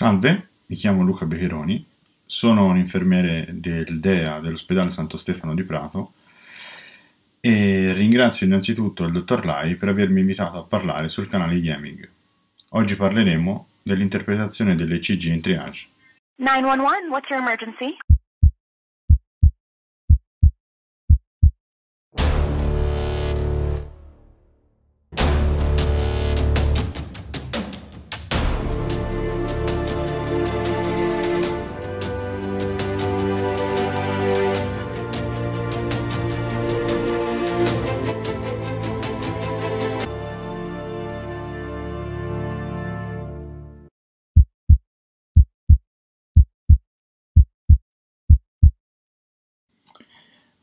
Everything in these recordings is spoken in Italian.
Salve, mi chiamo Luca Becheroni, sono un infermiere del DEA dell'ospedale Santo Stefano di Prato e ringrazio innanzitutto il dottor Lai per avermi invitato a parlare sul canale Gaming. Oggi parleremo dell'interpretazione delle CG in triage. 911, what's your emergency?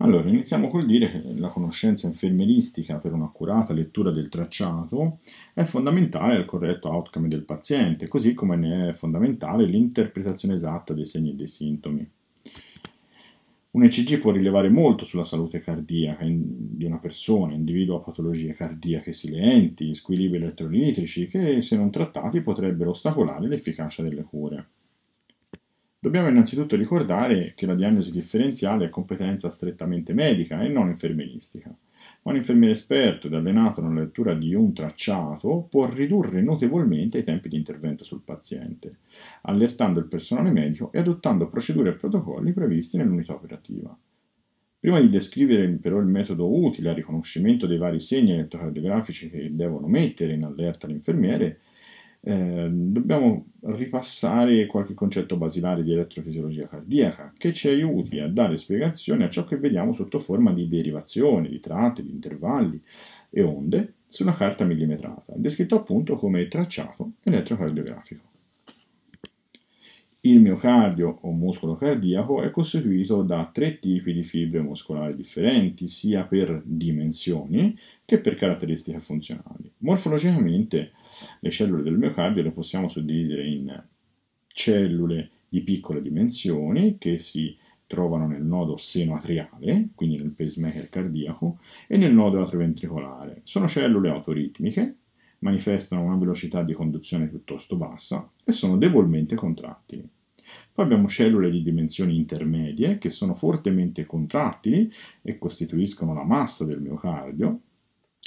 Allora, iniziamo col dire che la conoscenza infermeristica per un'accurata lettura del tracciato è fondamentale al corretto outcome del paziente, così come ne è fondamentale l'interpretazione esatta dei segni e dei sintomi. Un ECG può rilevare molto sulla salute cardiaca di una persona, individua patologie cardiache silenti, squilibri elettrolitrici che, se non trattati, potrebbero ostacolare l'efficacia delle cure. Dobbiamo innanzitutto ricordare che la diagnosi differenziale è competenza strettamente medica e non infermieristica. Ma un infermiere esperto ed allenato nella lettura di un tracciato può ridurre notevolmente i tempi di intervento sul paziente, allertando il personale medico e adottando procedure e protocolli previsti nell'unità operativa. Prima di descrivere però il metodo utile al riconoscimento dei vari segni elettrocardiografici che devono mettere in allerta l'infermiere, eh, dobbiamo ripassare qualche concetto basilare di elettrofisiologia cardiaca che ci aiuti a dare spiegazione a ciò che vediamo sotto forma di derivazioni, di tratte, di intervalli e onde su una carta millimetrata, descritto appunto come tracciato elettrocardiografico. Il miocardio o muscolo cardiaco è costituito da tre tipi di fibre muscolari differenti, sia per dimensioni che per caratteristiche funzionali. Morfologicamente le cellule del miocardio le possiamo suddividere in cellule di piccole dimensioni che si trovano nel nodo seno-atriale, quindi nel pacemaker cardiaco, e nel nodo atrioventricolare. Sono cellule autoritmiche, manifestano una velocità di conduzione piuttosto bassa e sono debolmente contrattili. Poi abbiamo cellule di dimensioni intermedie che sono fortemente contrattili e costituiscono la massa del miocardio.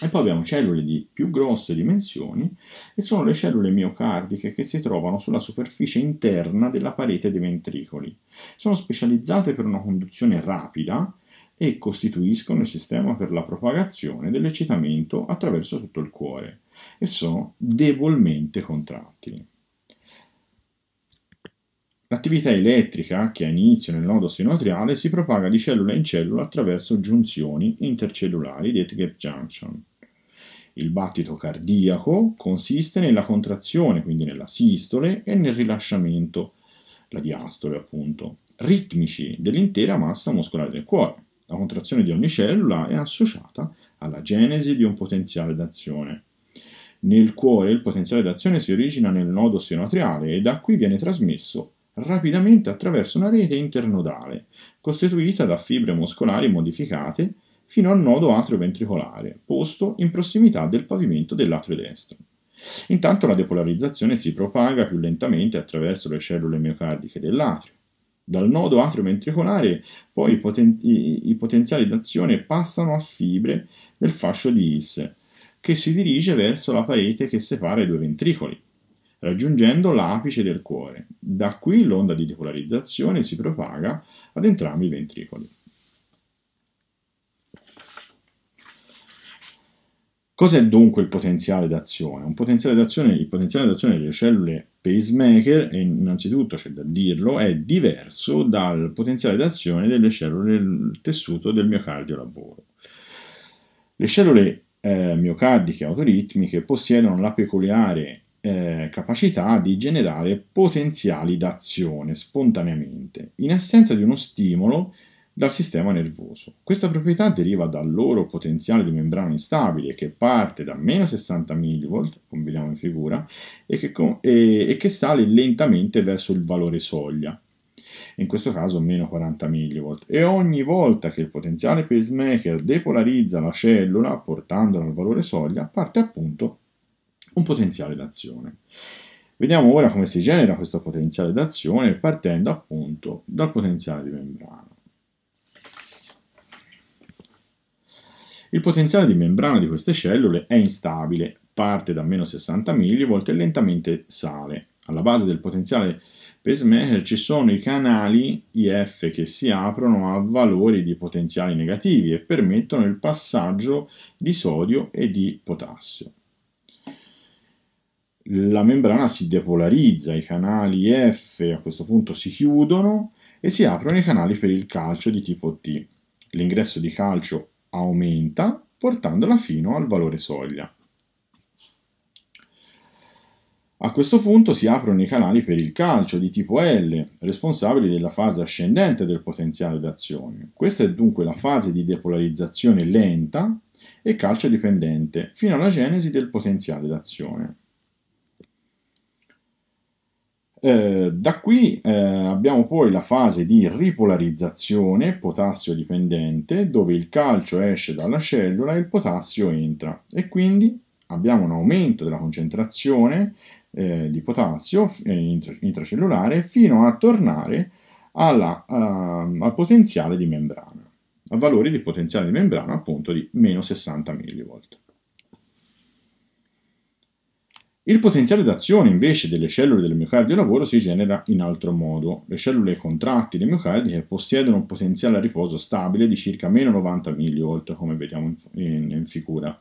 E poi abbiamo cellule di più grosse dimensioni e sono le cellule miocardiche che si trovano sulla superficie interna della parete dei ventricoli. Sono specializzate per una conduzione rapida e costituiscono il sistema per la propagazione dell'eccitamento attraverso tutto il cuore e sono debolmente contrattili. L'attività elettrica, che ha inizio nel nodo sinoatriale, si propaga di cellula in cellula attraverso giunzioni intercellulari, dette gap junction. Il battito cardiaco consiste nella contrazione, quindi nella sistole, e nel rilasciamento, la diastole appunto, ritmici dell'intera massa muscolare del cuore. La contrazione di ogni cellula è associata alla genesi di un potenziale d'azione. Nel cuore il potenziale d'azione si origina nel nodo sinoatriale e da qui viene trasmesso rapidamente attraverso una rete internodale, costituita da fibre muscolari modificate fino al nodo atrioventricolare, posto in prossimità del pavimento dell'atrio destro. Intanto la depolarizzazione si propaga più lentamente attraverso le cellule miocardiche dell'atrio. Dal nodo atrioventricolare poi i, poten i, i potenziali d'azione passano a fibre del fascio di His, che si dirige verso la parete che separa i due ventricoli raggiungendo l'apice del cuore. Da qui l'onda di depolarizzazione si propaga ad entrambi i ventricoli. Cos'è dunque il potenziale d'azione? il potenziale d'azione delle cellule pacemaker, innanzitutto c'è da dirlo, è diverso dal potenziale d'azione delle cellule del tessuto del miocardio lavoro. Le cellule eh, miocardiche autoritmiche possiedono la peculiare eh, capacità di generare potenziali d'azione spontaneamente, in assenza di uno stimolo dal sistema nervoso. Questa proprietà deriva dal loro potenziale di membrana instabile che parte da meno 60 mV, come vediamo in figura, e che, e, e che sale lentamente verso il valore soglia, in questo caso meno 40 mV, e ogni volta che il potenziale pacemaker depolarizza la cellula portandola al valore soglia parte appunto un potenziale d'azione. Vediamo ora come si genera questo potenziale d'azione partendo appunto dal potenziale di membrana. Il potenziale di membrana di queste cellule è instabile, parte da meno 60 millivolt e lentamente sale. Alla base del potenziale pacemaker ci sono i canali IF che si aprono a valori di potenziali negativi e permettono il passaggio di sodio e di potassio la membrana si depolarizza, i canali F a questo punto si chiudono e si aprono i canali per il calcio di tipo T. L'ingresso di calcio aumenta portandola fino al valore soglia. A questo punto si aprono i canali per il calcio di tipo L, responsabili della fase ascendente del potenziale d'azione. Questa è dunque la fase di depolarizzazione lenta e calcio dipendente fino alla genesi del potenziale d'azione. Eh, da qui eh, abbiamo poi la fase di ripolarizzazione potassio dipendente dove il calcio esce dalla cellula e il potassio entra e quindi abbiamo un aumento della concentrazione eh, di potassio eh, intracellulare fino a tornare alla, uh, al potenziale di membrana, a valori di potenziale di membrana appunto di meno 60 mV. Il potenziale d'azione invece delle cellule del miocardio lavoro si genera in altro modo. Le cellule contratti del miocardio eh, possiedono un potenziale a riposo stabile di circa meno 90 mV, come vediamo in, in figura.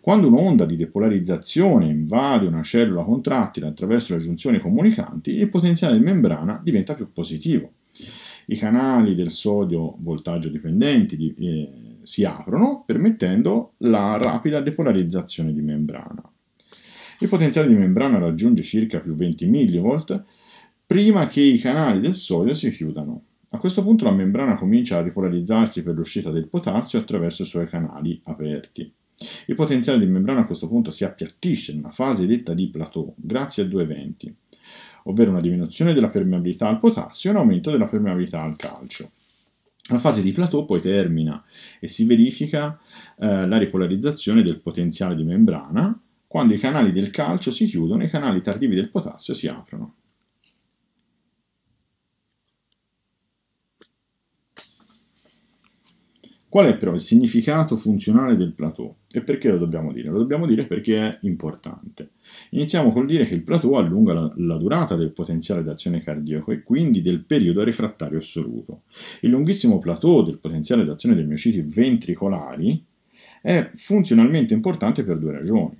Quando un'onda di depolarizzazione invade una cellula contrattile attraverso le giunzioni comunicanti, il potenziale di membrana diventa più positivo. I canali del sodio voltaggio dipendenti di, eh, si aprono, permettendo la rapida depolarizzazione di membrana. Il potenziale di membrana raggiunge circa più 20 mV prima che i canali del sodio si chiudano. A questo punto la membrana comincia a ripolarizzarsi per l'uscita del potassio attraverso i suoi canali aperti. Il potenziale di membrana a questo punto si appiattisce in una fase detta di plateau grazie a due eventi, ovvero una diminuzione della permeabilità al potassio e un aumento della permeabilità al calcio. La fase di plateau poi termina e si verifica eh, la ripolarizzazione del potenziale di membrana quando i canali del calcio si chiudono, i canali tardivi del potassio si aprono. Qual è però il significato funzionale del plateau? E perché lo dobbiamo dire? Lo dobbiamo dire perché è importante. Iniziamo col dire che il plateau allunga la, la durata del potenziale d'azione cardiaco e quindi del periodo refrattario assoluto. Il lunghissimo plateau del potenziale d'azione dei miociti ventricolari è funzionalmente importante per due ragioni.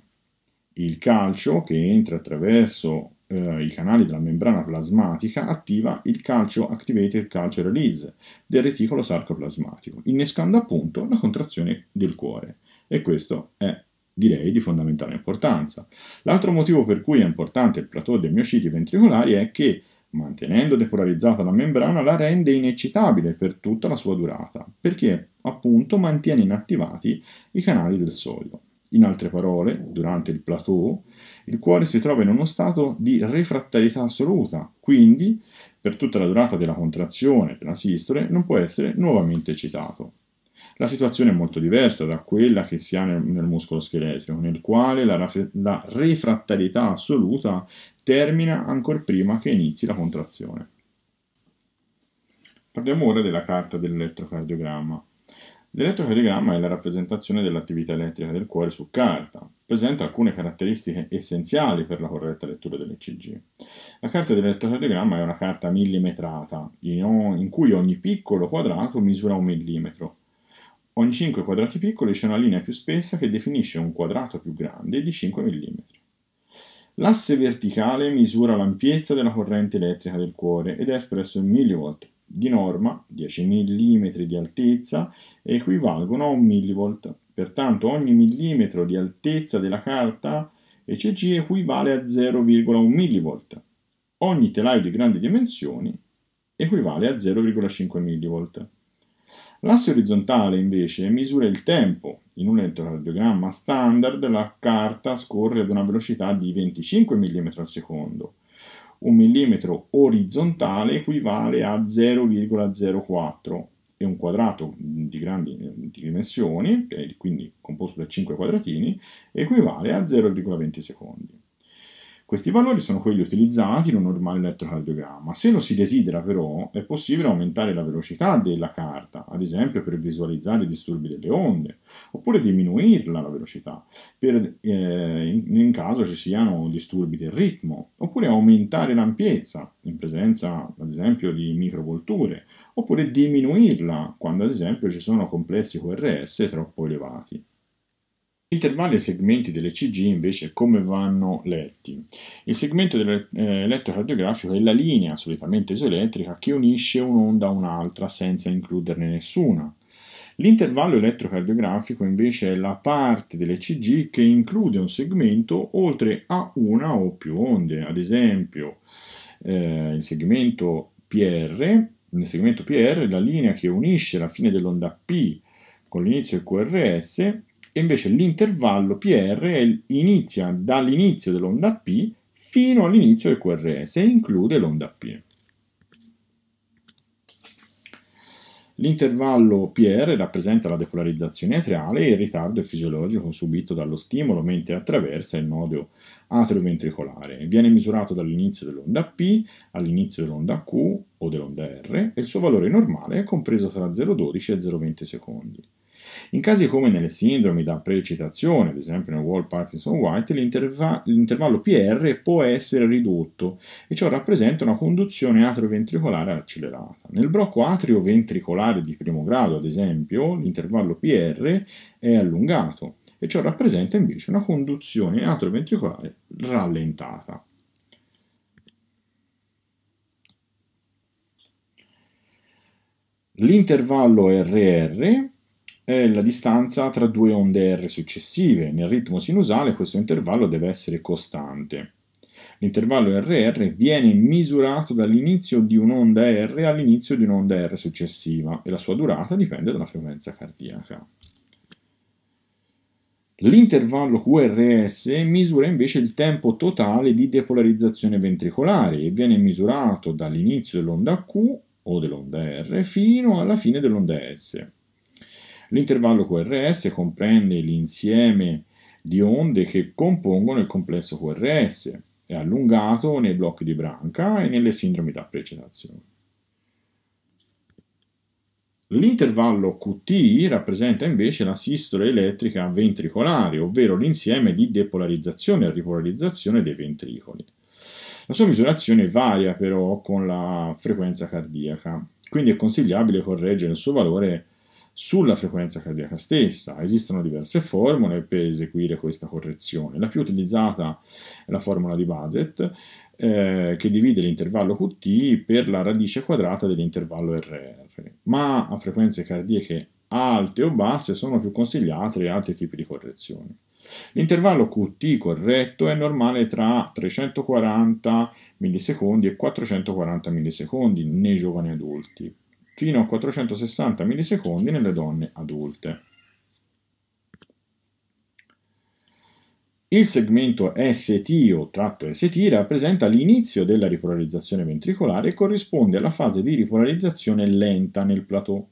Il calcio che entra attraverso eh, i canali della membrana plasmatica attiva il calcio activated calcio release del reticolo sarcoplasmatico, innescando appunto la contrazione del cuore. E questo è direi di fondamentale importanza. L'altro motivo per cui è importante il plateau dei miociti ventricolari è che mantenendo depolarizzata la membrana la rende ineccitabile per tutta la sua durata, perché appunto mantiene inattivati i canali del sodio. In altre parole, durante il plateau, il cuore si trova in uno stato di refrattarietà assoluta, quindi per tutta la durata della contrazione della sistole non può essere nuovamente eccitato. La situazione è molto diversa da quella che si ha nel, nel muscolo scheletrico, nel quale la, la refrattarietà assoluta termina ancora prima che inizi la contrazione. Parliamo ora della carta dell'elettrocardiogramma. L'elettrocardiogramma è la rappresentazione dell'attività elettrica del cuore su carta, presenta alcune caratteristiche essenziali per la corretta lettura dell'ECG. La carta dell'elettrocardiogramma è una carta millimetrata, in cui ogni piccolo quadrato misura un millimetro. Ogni 5 quadrati piccoli c'è una linea più spessa che definisce un quadrato più grande di 5 mm. L'asse verticale misura l'ampiezza della corrente elettrica del cuore ed è espresso in millivolt, di norma, 10 mm di altezza equivalgono a 1 mV, pertanto ogni millimetro di altezza della carta ECG equivale a 0,1 mV. Ogni telaio di grandi dimensioni equivale a 0,5 mV. L'asse orizzontale invece misura il tempo. In un elettrocardiogramma standard la carta scorre ad una velocità di 25 mm al secondo un millimetro orizzontale equivale a 0,04 e un quadrato di grandi dimensioni, quindi composto da 5 quadratini, equivale a 0,20 secondi. Questi valori sono quelli utilizzati in un normale elettrocardiogramma. Se lo si desidera però, è possibile aumentare la velocità della carta, ad esempio per visualizzare i disturbi delle onde, oppure diminuirla la velocità, per, eh, in, in, caso ci siano disturbi del ritmo, oppure aumentare l'ampiezza, in presenza ad esempio di microvolture, oppure diminuirla quando ad esempio ci sono complessi QRS troppo elevati. Intervalli e segmenti delle CG invece come vanno letti? Il segmento elettrocardiografico eh, è la linea, solitamente isoelettrica, che unisce un'onda a un'altra senza includerne nessuna. L'intervallo elettrocardiografico invece è la parte delle CG che include un segmento oltre a una o più onde, ad esempio eh, il segmento PR, nel segmento PR la linea che unisce la fine dell'onda P con l'inizio del QRS e invece l'intervallo PR inizia dall'inizio dell'onda P fino all'inizio del QRS e include l'onda P. L'intervallo PR rappresenta la depolarizzazione atriale e il ritardo fisiologico subito dallo stimolo mentre attraversa il nodo atrioventricolare. Viene misurato dall'inizio dell'onda P all'inizio dell'onda Q o dell'onda R e il suo valore normale è compreso tra 0,12 e 0,20 secondi. In casi come nelle sindromi da precitazione, ad esempio nel Wall Parkinson White, l'intervallo PR può essere ridotto e ciò rappresenta una conduzione atrioventricolare accelerata. Nel blocco atrioventricolare di primo grado, ad esempio, l'intervallo PR è allungato e ciò rappresenta invece una conduzione atrioventricolare rallentata. L'intervallo RR è la distanza tra due onde R successive. Nel ritmo sinusale questo intervallo deve essere costante. L'intervallo RR viene misurato dall'inizio di un'onda R all'inizio di un'onda R successiva e la sua durata dipende dalla frequenza cardiaca. L'intervallo QRS misura invece il tempo totale di depolarizzazione ventricolare e viene misurato dall'inizio dell'onda Q o dell'onda R fino alla fine dell'onda S. L'intervallo QRS comprende l'insieme di onde che compongono il complesso QRS, è allungato nei blocchi di branca e nelle sindromi da precitazione. L'intervallo QT rappresenta invece la sistole elettrica ventricolare, ovvero l'insieme di depolarizzazione e ripolarizzazione dei ventricoli. La sua misurazione varia però con la frequenza cardiaca, quindi è consigliabile correggere il suo valore sulla frequenza cardiaca stessa esistono diverse formule per eseguire questa correzione. La più utilizzata è la formula di Bazet eh, che divide l'intervallo QT per la radice quadrata dell'intervallo RR, ma a frequenze cardiache alte o basse sono più consigliate altri tipi di correzioni. L'intervallo QT corretto è normale tra 340 millisecondi e 440 millisecondi nei giovani adulti fino a 460 millisecondi nelle donne adulte. Il segmento ST o tratto ST rappresenta l'inizio della ripolarizzazione ventricolare e corrisponde alla fase di ripolarizzazione lenta nel plateau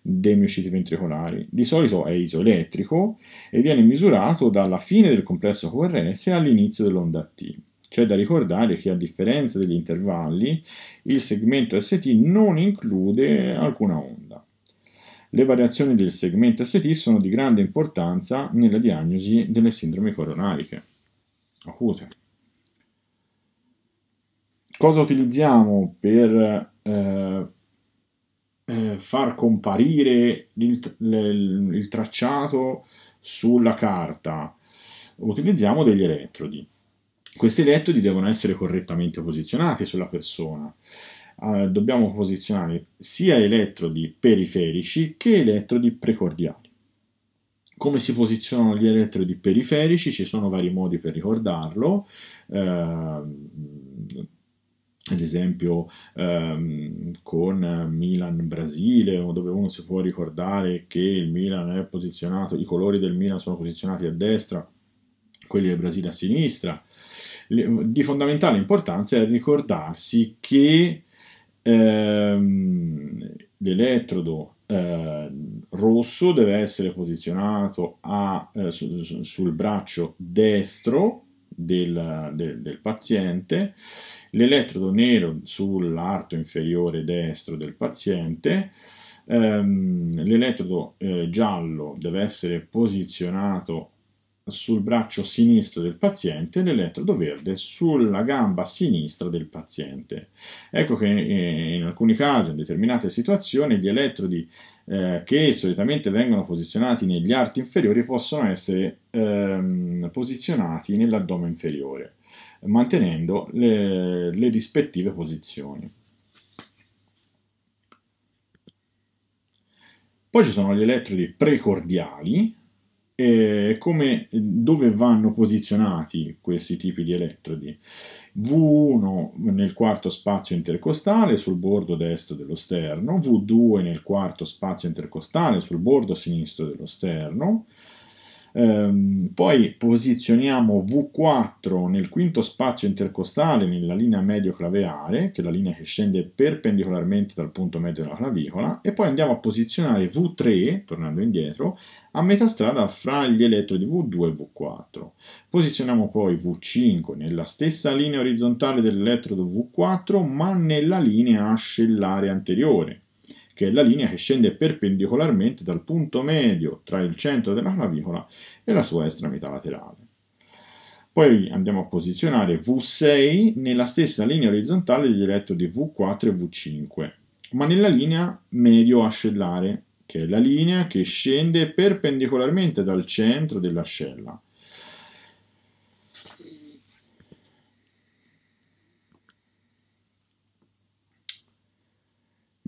dei miociti ventricolari. Di solito è isoelettrico e viene misurato dalla fine del complesso QRS all'inizio dell'onda T. C'è da ricordare che a differenza degli intervalli, il segmento ST non include alcuna onda. Le variazioni del segmento ST sono di grande importanza nella diagnosi delle sindrome coronariche acute. Cosa utilizziamo per eh, eh, far comparire il, il, il tracciato sulla carta? Utilizziamo degli elettrodi questi elettrodi devono essere correttamente posizionati sulla persona. Eh, dobbiamo posizionare sia elettrodi periferici che elettrodi precordiali. Come si posizionano gli elettrodi periferici? Ci sono vari modi per ricordarlo. Eh, ad esempio ehm, con Milan-Brasile, dove uno si può ricordare che il Milan è posizionato, i colori del Milan sono posizionati a destra, quelli del Brasile a sinistra di fondamentale importanza è ricordarsi che ehm, l'elettrodo eh, rosso deve essere posizionato a, eh, su, su, sul braccio destro del, del, del paziente, l'elettrodo nero sull'arto inferiore destro del paziente, ehm, l'elettrodo eh, giallo deve essere posizionato sul braccio sinistro del paziente e l'elettrodo verde sulla gamba sinistra del paziente. Ecco che eh, in alcuni casi, in determinate situazioni, gli elettrodi eh, che solitamente vengono posizionati negli arti inferiori possono essere ehm, posizionati nell'addome inferiore, mantenendo le, le rispettive posizioni. Poi ci sono gli elettrodi precordiali, eh, come, dove vanno posizionati questi tipi di elettrodi. V1 nel quarto spazio intercostale sul bordo destro dello sterno, V2 nel quarto spazio intercostale sul bordo sinistro dello sterno, Ehm, poi posizioniamo V4 nel quinto spazio intercostale nella linea medio-claveare, che è la linea che scende perpendicolarmente dal punto medio della clavicola, e poi andiamo a posizionare V3, tornando indietro, a metà strada fra gli elettrodi V2 e V4. Posizioniamo poi V5 nella stessa linea orizzontale dell'elettrodo V4, ma nella linea ascellare anteriore che è la linea che scende perpendicolarmente dal punto medio tra il centro della clavicola e la sua estremità laterale. Poi andiamo a posizionare V6 nella stessa linea orizzontale di diretto V4 e V5, ma nella linea medio ascellare, che è la linea che scende perpendicolarmente dal centro dell'ascella.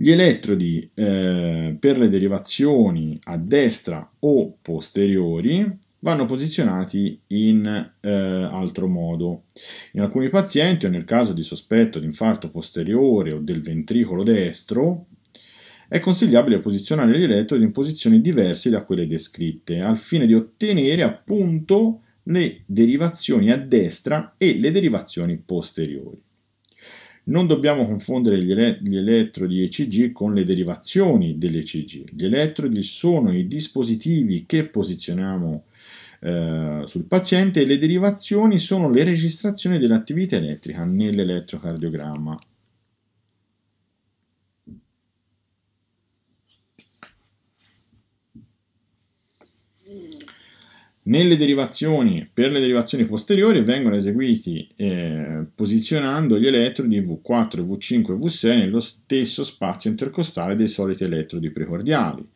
Gli elettrodi eh, per le derivazioni a destra o posteriori vanno posizionati in eh, altro modo. In alcuni pazienti o nel caso di sospetto di infarto posteriore o del ventricolo destro è consigliabile posizionare gli elettrodi in posizioni diverse da quelle descritte al fine di ottenere appunto le derivazioni a destra e le derivazioni posteriori. Non dobbiamo confondere gli, ele- gli elettrodi ECG con le derivazioni ECG. Gli elettrodi sono i dispositivi che posizioniamo eh, sul paziente e le derivazioni sono le registrazioni dell'attività elettrica nell'elettrocardiogramma Nelle derivazioni, per le derivazioni posteriori vengono eseguiti eh, posizionando gli elettrodi V4, V5 e V6 nello stesso spazio intercostale dei soliti elettrodi precordiali,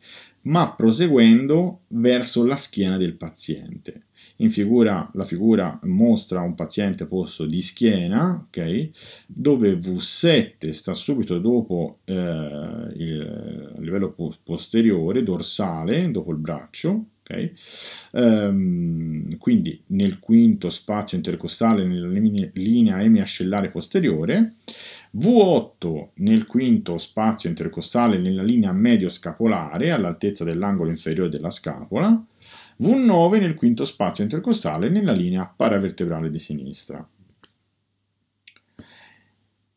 ma proseguendo verso la schiena del paziente. Figura, la figura mostra un paziente posto di schiena, okay, dove V7 sta subito dopo eh, il livello posteriore, dorsale, dopo il braccio, Okay? Ehm, quindi nel quinto spazio intercostale nella linea emiascellare posteriore, V8 nel quinto spazio intercostale nella linea medio-scapolare all'altezza dell'angolo inferiore della scapola, V9 nel quinto spazio intercostale nella linea paravertebrale di sinistra.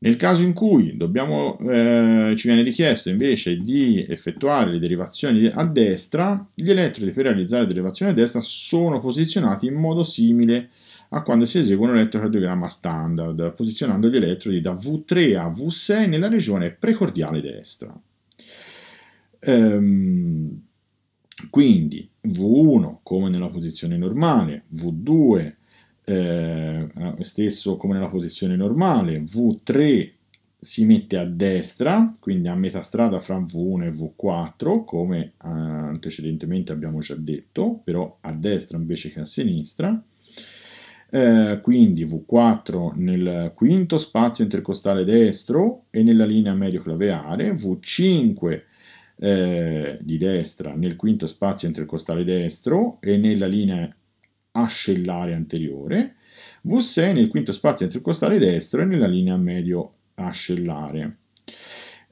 Nel caso in cui dobbiamo, eh, ci viene richiesto invece di effettuare le derivazioni a destra, gli elettrodi per realizzare la derivazione a destra sono posizionati in modo simile a quando si esegue un elettrocardiogramma standard, posizionando gli elettrodi da V3 a V6 nella regione precordiale destra. Ehm, quindi V1 come nella posizione normale, V2 come eh, stesso come nella posizione normale, V3 si mette a destra, quindi a metà strada fra V1 e V4, come antecedentemente eh, abbiamo già detto, però a destra invece che a sinistra. Eh, quindi V4 nel quinto spazio intercostale destro e nella linea medio-claveare, V5 eh, di destra nel quinto spazio intercostale destro e nella linea ascellare anteriore, V6 nel quinto spazio intercostale destro e nella linea medio ascellare.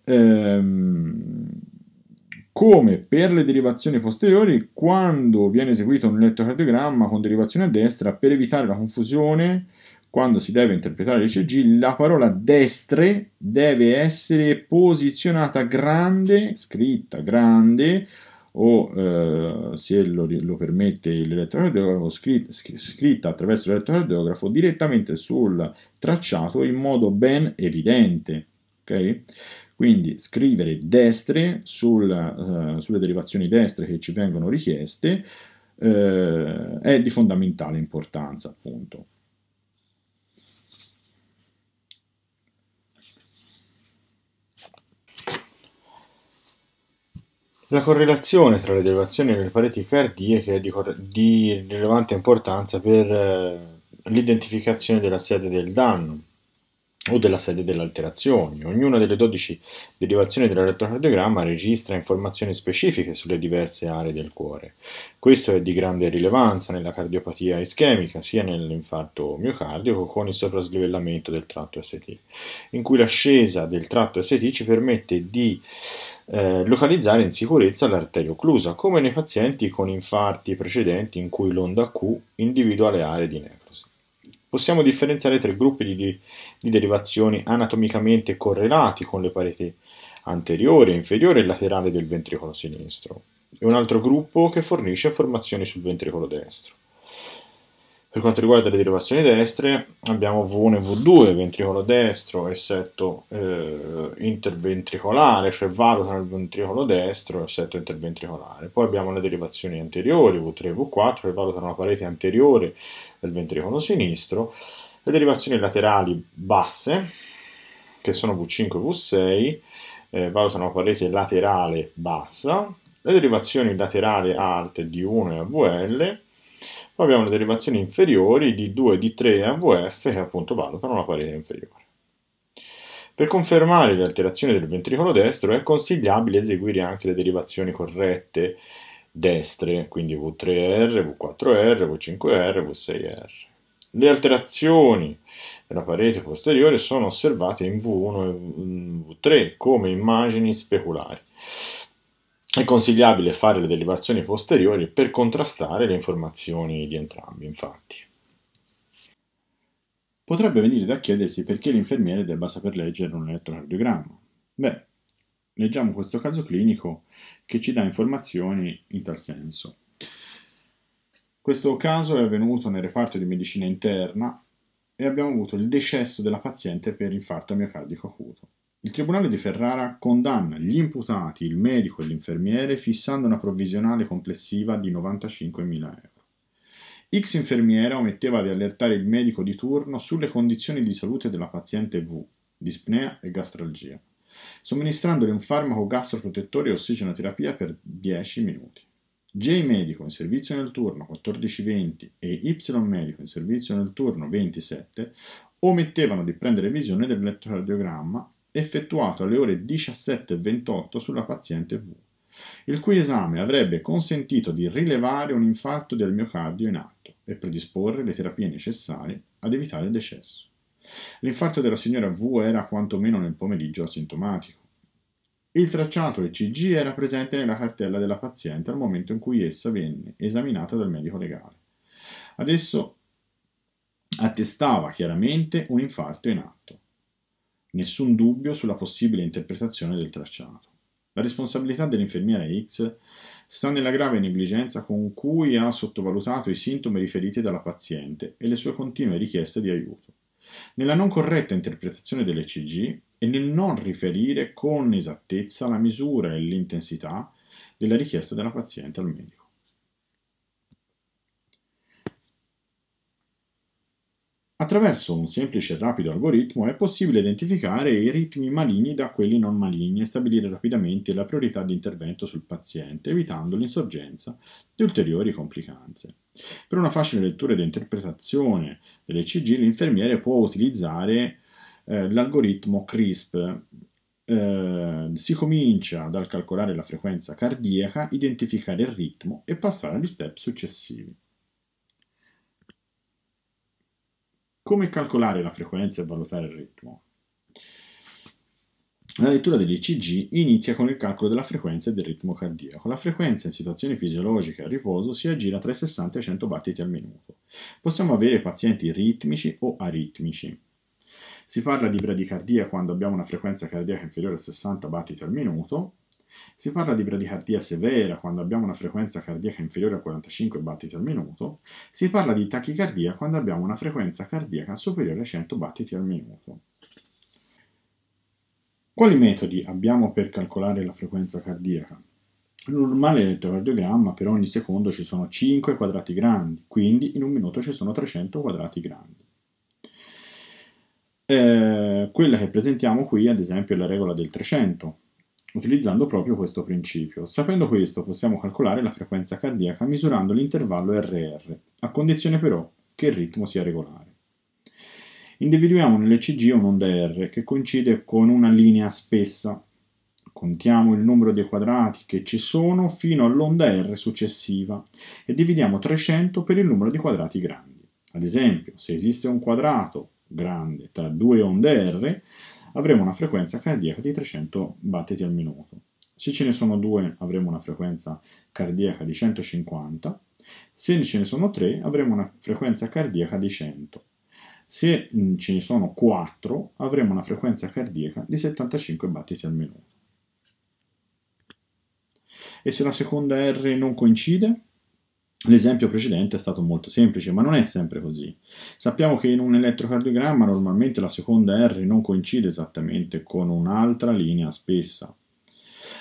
Ehm, come per le derivazioni posteriori, quando viene eseguito un elettrocardiogramma con derivazione a destra, per evitare la confusione, quando si deve interpretare l'ECG, la parola destre deve essere posizionata grande, scritta grande, o eh, se lo, lo permette l'elettrocardiografo, scritta, scritta attraverso l'elettrocardiografo direttamente sul tracciato in modo ben evidente. Okay? Quindi scrivere destre sul, eh, sulle derivazioni destre che ci vengono richieste eh, è di fondamentale importanza, appunto. La correlazione tra le derivazioni e le pareti cardiache è di, di rilevante importanza per eh, l'identificazione della sede del danno o della sede delle alterazioni. Ognuna delle 12 derivazioni dell'elettrocardiogramma registra informazioni specifiche sulle diverse aree del cuore. Questo è di grande rilevanza nella cardiopatia ischemica, sia nell'infarto miocardico con il sopraslivellamento del tratto ST, in cui l'ascesa del tratto ST ci permette di eh, localizzare in sicurezza l'arteria occlusa, come nei pazienti con infarti precedenti in cui l'onda Q individua le aree di nefrosi. Possiamo differenziare tre gruppi di, di derivazioni anatomicamente correlati con le pareti anteriore, inferiore e laterale del ventricolo sinistro, e un altro gruppo che fornisce informazioni sul ventricolo destro. Per quanto riguarda le derivazioni destre, abbiamo V1 e V2, ventricolo destro e eh, interventricolare, cioè valutano il ventricolo destro e il setto interventricolare. Poi abbiamo le derivazioni anteriori, V3 e V4, che valutano la parete anteriore del ventricolo sinistro, le derivazioni laterali basse, che sono V5 e V6, eh, valutano la parete laterale bassa, le derivazioni laterali alte di 1 e AVL, poi abbiamo le derivazioni inferiori di 2 di 3 AVF che appunto valutano la parete inferiore. Per confermare le alterazioni del ventricolo destro è consigliabile eseguire anche le derivazioni corrette destre, quindi V3R, V4R, V5R, V6R. Le alterazioni della parete posteriore sono osservate in V1 e V3 come immagini speculari. È consigliabile fare le derivazioni posteriori per contrastare le informazioni di entrambi, infatti. Potrebbe venire da chiedersi perché l'infermiere debba saper leggere un elettrocardiogramma. Beh, leggiamo questo caso clinico che ci dà informazioni in tal senso. Questo caso è avvenuto nel reparto di medicina interna e abbiamo avuto il decesso della paziente per infarto miocardico acuto. Il Tribunale di Ferrara condanna gli imputati, il medico e l'infermiere fissando una provvisionale complessiva di 95.000 euro. X infermiera ometteva di allertare il medico di turno sulle condizioni di salute della paziente V, dispnea e gastralgia, somministrandole un farmaco gastroprotettore e ossigenoterapia per 10 minuti. J medico in servizio nel turno 14-20 e Y medico in servizio nel turno 27 omettevano di prendere visione dell'elettrocardiogramma effettuato alle ore 17.28 sulla paziente V, il cui esame avrebbe consentito di rilevare un infarto del miocardio in atto e predisporre le terapie necessarie ad evitare il decesso. L'infarto della signora V era quantomeno nel pomeriggio asintomatico. Il tracciato ECG era presente nella cartella della paziente al momento in cui essa venne esaminata dal medico legale. Adesso attestava chiaramente un infarto in atto nessun dubbio sulla possibile interpretazione del tracciato. La responsabilità dell'infermiera X sta nella grave negligenza con cui ha sottovalutato i sintomi riferiti dalla paziente e le sue continue richieste di aiuto, nella non corretta interpretazione dell'ECG e nel non riferire con esattezza la misura e l'intensità della richiesta della paziente al medico. Attraverso un semplice e rapido algoritmo è possibile identificare i ritmi maligni da quelli non maligni e stabilire rapidamente la priorità di intervento sul paziente, evitando l'insorgenza di ulteriori complicanze. Per una facile lettura ed interpretazione delle CG, l'infermiere può utilizzare eh, l'algoritmo CRISP. Eh, si comincia dal calcolare la frequenza cardiaca, identificare il ritmo e passare agli step successivi. Come calcolare la frequenza e valutare il ritmo? La lettura dell'ICG inizia con il calcolo della frequenza e del ritmo cardiaco. La frequenza in situazioni fisiologiche a riposo si aggira tra i 60 e i 100 battiti al minuto. Possiamo avere pazienti ritmici o aritmici. Si parla di bradicardia quando abbiamo una frequenza cardiaca inferiore a 60 battiti al minuto si parla di bradicardia severa quando abbiamo una frequenza cardiaca inferiore a 45 battiti al minuto, si parla di tachicardia quando abbiamo una frequenza cardiaca superiore a 100 battiti al minuto. Quali metodi abbiamo per calcolare la frequenza cardiaca? Il normale elettrocardiogramma per ogni secondo ci sono 5 quadrati grandi, quindi in un minuto ci sono 300 quadrati grandi. Eh, quella che presentiamo qui, ad esempio, è la regola del 300 utilizzando proprio questo principio. Sapendo questo possiamo calcolare la frequenza cardiaca misurando l'intervallo RR, a condizione però che il ritmo sia regolare. Individuiamo nell'ECG un'onda R che coincide con una linea spessa. Contiamo il numero dei quadrati che ci sono fino all'onda R successiva e dividiamo 300 per il numero di quadrati grandi. Ad esempio, se esiste un quadrato grande tra due onde R, avremo una frequenza cardiaca di 300 battiti al minuto. Se ce ne sono due avremo una frequenza cardiaca di 150, se ce ne sono tre avremo una frequenza cardiaca di 100, se mm, ce ne sono quattro avremo una frequenza cardiaca di 75 battiti al minuto. E se la seconda R non coincide? L'esempio precedente è stato molto semplice, ma non è sempre così. Sappiamo che in un elettrocardiogramma normalmente la seconda R non coincide esattamente con un'altra linea spessa.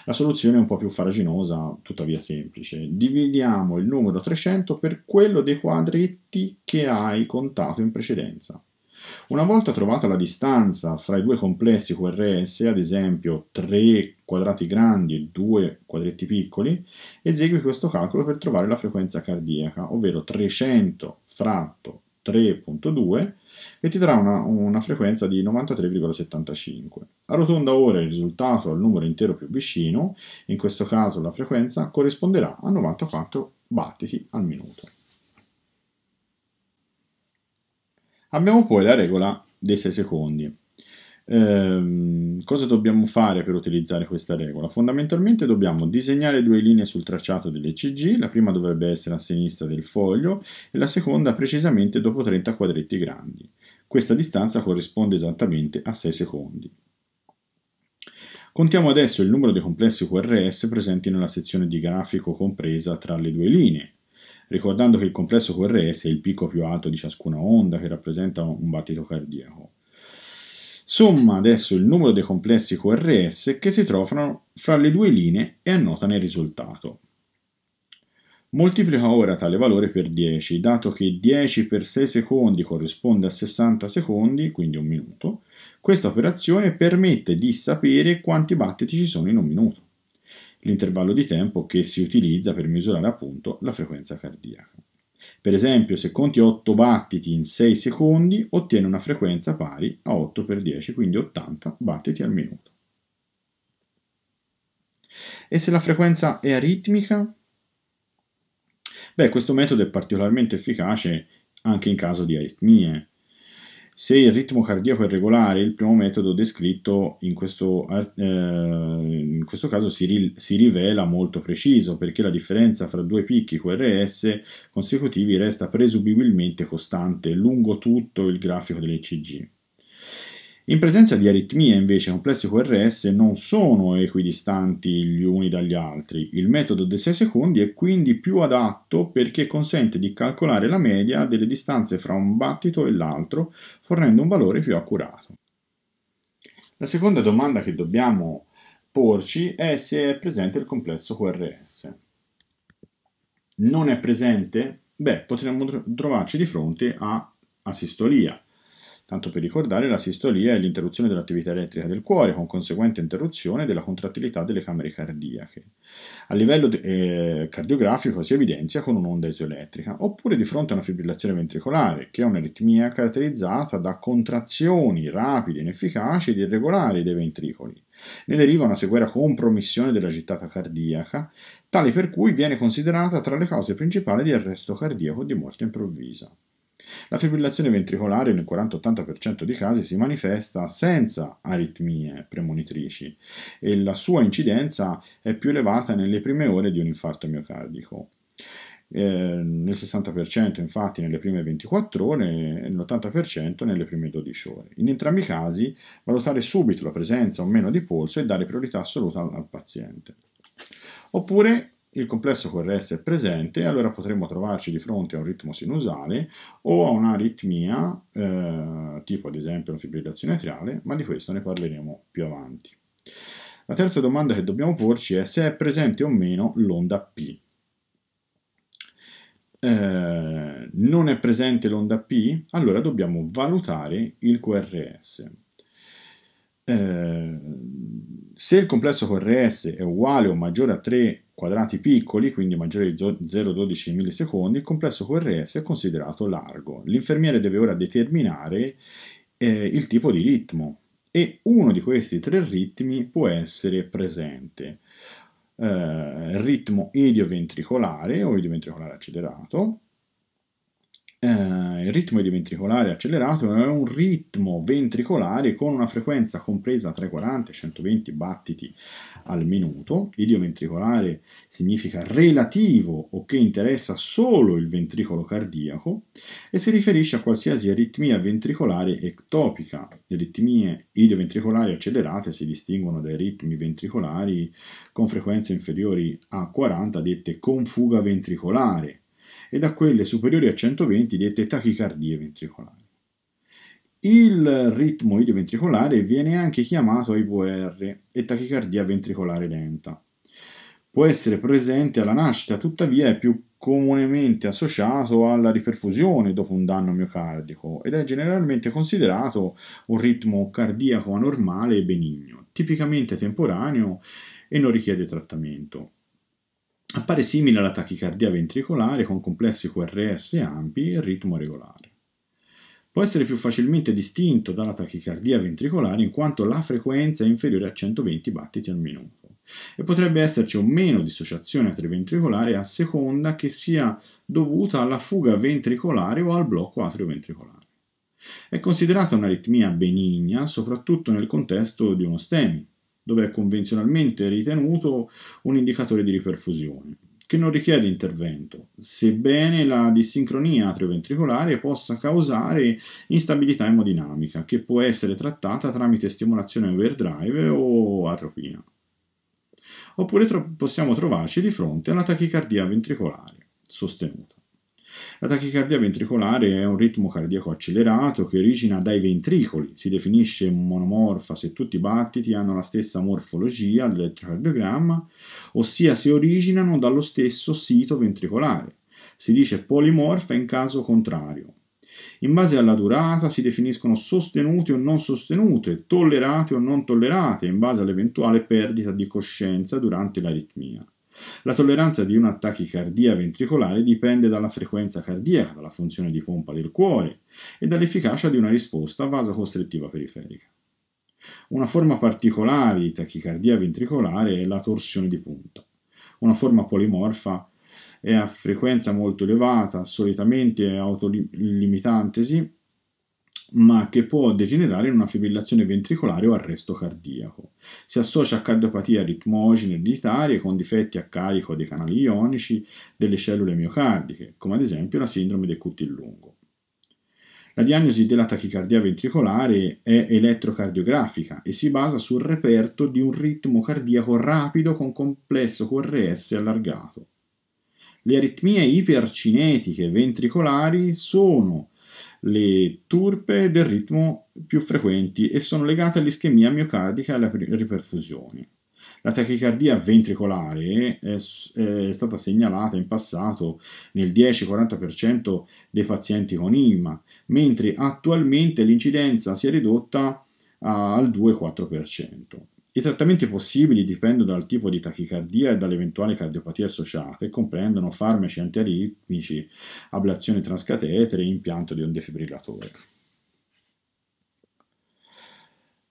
La soluzione è un po' più faraginosa, tuttavia semplice. Dividiamo il numero 300 per quello dei quadretti che hai contato in precedenza. Una volta trovata la distanza fra i due complessi QRS, ad esempio 3 quadrati grandi e 2 quadretti piccoli, esegui questo calcolo per trovare la frequenza cardiaca, ovvero 300 fratto 3.2 e ti darà una, una frequenza di 93,75. Arrotonda ora il risultato al numero intero più vicino, in questo caso la frequenza corrisponderà a 94 battiti al minuto. Abbiamo poi la regola dei 6 secondi. Eh, cosa dobbiamo fare per utilizzare questa regola? Fondamentalmente dobbiamo disegnare due linee sul tracciato delle CG, la prima dovrebbe essere a sinistra del foglio e la seconda precisamente dopo 30 quadretti grandi. Questa distanza corrisponde esattamente a 6 secondi. Contiamo adesso il numero dei complessi QRS presenti nella sezione di grafico compresa tra le due linee ricordando che il complesso QRS è il picco più alto di ciascuna onda che rappresenta un battito cardiaco. Somma adesso il numero dei complessi QRS che si trovano fra le due linee e annota nel risultato. Moltiplica ora tale valore per 10, dato che 10 per 6 secondi corrisponde a 60 secondi, quindi un minuto, questa operazione permette di sapere quanti battiti ci sono in un minuto l'intervallo di tempo che si utilizza per misurare appunto la frequenza cardiaca. Per esempio, se conti 8 battiti in 6 secondi, ottieni una frequenza pari a 8 per 10, quindi 80 battiti al minuto. E se la frequenza è aritmica? Beh, questo metodo è particolarmente efficace anche in caso di aritmie, se il ritmo cardiaco è regolare, il primo metodo descritto in questo, eh, in questo caso si, ri, si, rivela molto preciso perché la differenza fra due picchi QRS consecutivi resta presumibilmente costante lungo tutto il grafico dell'ECG. In presenza di aritmie, invece, complessi QRS non sono equidistanti gli uni dagli altri. Il metodo dei 6 secondi è quindi più adatto perché consente di calcolare la media delle distanze fra un battito e l'altro, fornendo un valore più accurato. La seconda domanda che dobbiamo porci è se è presente il complesso QRS. Non è presente? Beh, potremmo trovarci di fronte a asistolia Tanto per ricordare, la sistolia è l'interruzione dell'attività elettrica del cuore, con conseguente interruzione della contrattilità delle camere cardiache. A livello eh, cardiografico si evidenzia con un'onda isoelettrica, oppure di fronte a una fibrillazione ventricolare, che è un'aritmia caratterizzata da contrazioni rapide, inefficaci ed irregolari dei ventricoli. Ne deriva una severa compromissione della gittata cardiaca, tale per cui viene considerata tra le cause principali di arresto cardiaco di morte improvvisa. La fibrillazione ventricolare nel 40-80% dei casi si manifesta senza aritmie premonitrici e la sua incidenza è più elevata nelle prime ore di un infarto miocardico. Eh, nel 60% infatti nelle prime 24 ore e nell'80% nelle prime 12 ore. In entrambi i casi valutare subito la presenza o meno di polso e dare priorità assoluta al, al paziente. Oppure il complesso QRS è presente, allora potremmo trovarci di fronte a un ritmo sinusale o a un'aritmia, eh, tipo ad esempio una fibrillazione atriale, ma di questo ne parleremo più avanti. La terza domanda che dobbiamo porci è se è presente o meno l'onda P. Eh, non è presente l'onda P? Allora dobbiamo valutare il QRS. Eh, se il complesso QRS è uguale o maggiore a 3 quadrati piccoli, quindi maggiori di 0,12 millisecondi, il complesso QRS è considerato largo. L'infermiere deve ora determinare eh, il tipo di ritmo e uno di questi tre ritmi può essere presente. Eh, ritmo idioventricolare o idioventricolare accelerato, eh, il ritmo diventricolare accelerato è un ritmo ventricolare con una frequenza compresa tra i 40 e i 120 battiti al minuto. Idioventricolare significa relativo o che interessa solo il ventricolo cardiaco e si riferisce a qualsiasi aritmia ventricolare ectopica. Le aritmie idioventricolari accelerate si distinguono dai ritmi ventricolari con frequenze inferiori a 40 dette con fuga ventricolare e da quelle superiori a 120 dette tachicardie ventricolari. Il ritmo idioventricolare viene anche chiamato IVR e tachicardia ventricolare lenta. Può essere presente alla nascita, tuttavia è più comunemente associato alla riperfusione dopo un danno miocardico ed è generalmente considerato un ritmo cardiaco anormale e benigno, tipicamente temporaneo e non richiede trattamento. Appare simile alla tachicardia ventricolare con complessi QRS ampi e ritmo regolare. Può essere più facilmente distinto dalla tachicardia ventricolare in quanto la frequenza è inferiore a 120 battiti al minuto e potrebbe esserci o meno dissociazione atrioventricolare a seconda che sia dovuta alla fuga ventricolare o al blocco atrioventricolare. È considerata un'aritmia benigna soprattutto nel contesto di uno STEMI, dove è convenzionalmente ritenuto un indicatore di riperfusione, che non richiede intervento, sebbene la dissincronia atrioventricolare possa causare instabilità emodinamica, che può essere trattata tramite stimolazione overdrive o atropina. Oppure tro possiamo trovarci di fronte alla tachicardia ventricolare sostenuta. La tachicardia ventricolare è un ritmo cardiaco accelerato che origina dai ventricoli, si definisce monomorfa se tutti i battiti hanno la stessa morfologia dell'elettrocardiogramma, ossia se originano dallo stesso sito ventricolare. Si dice polimorfa in caso contrario. In base alla durata si definiscono sostenute o non sostenute, tollerate o non tollerate, in base all'eventuale perdita di coscienza durante l'aritmia. La tolleranza di una tachicardia ventricolare dipende dalla frequenza cardiaca, dalla funzione di pompa del cuore e dall'efficacia di una risposta vasocostrittiva periferica. Una forma particolare di tachicardia ventricolare è la torsione di punta. Una forma polimorfa è a frequenza molto elevata, solitamente autolimitantesi, ma che può degenerare in una fibrillazione ventricolare o arresto cardiaco. Si associa a cardiopatia ritmogene ereditarie con difetti a carico dei canali ionici delle cellule miocardiche, come ad esempio la sindrome del lungo. La diagnosi della tachicardia ventricolare è elettrocardiografica e si basa sul reperto di un ritmo cardiaco rapido con complesso QRS allargato. Le aritmie ipercinetiche ventricolari sono le turpe del ritmo più frequenti e sono legate all'ischemia miocardica e alla riperfusione. La tachicardia ventricolare è, è, stata segnalata in passato nel 10-40% dei pazienti con IMA, mentre attualmente l'incidenza si è ridotta al 2-4%. I trattamenti possibili dipendono dal tipo di tachicardia e dalle eventuali cardiopatie associate e comprendono farmaci antiaritmici, ablazione transcatetere e impianto di un defibrillatore.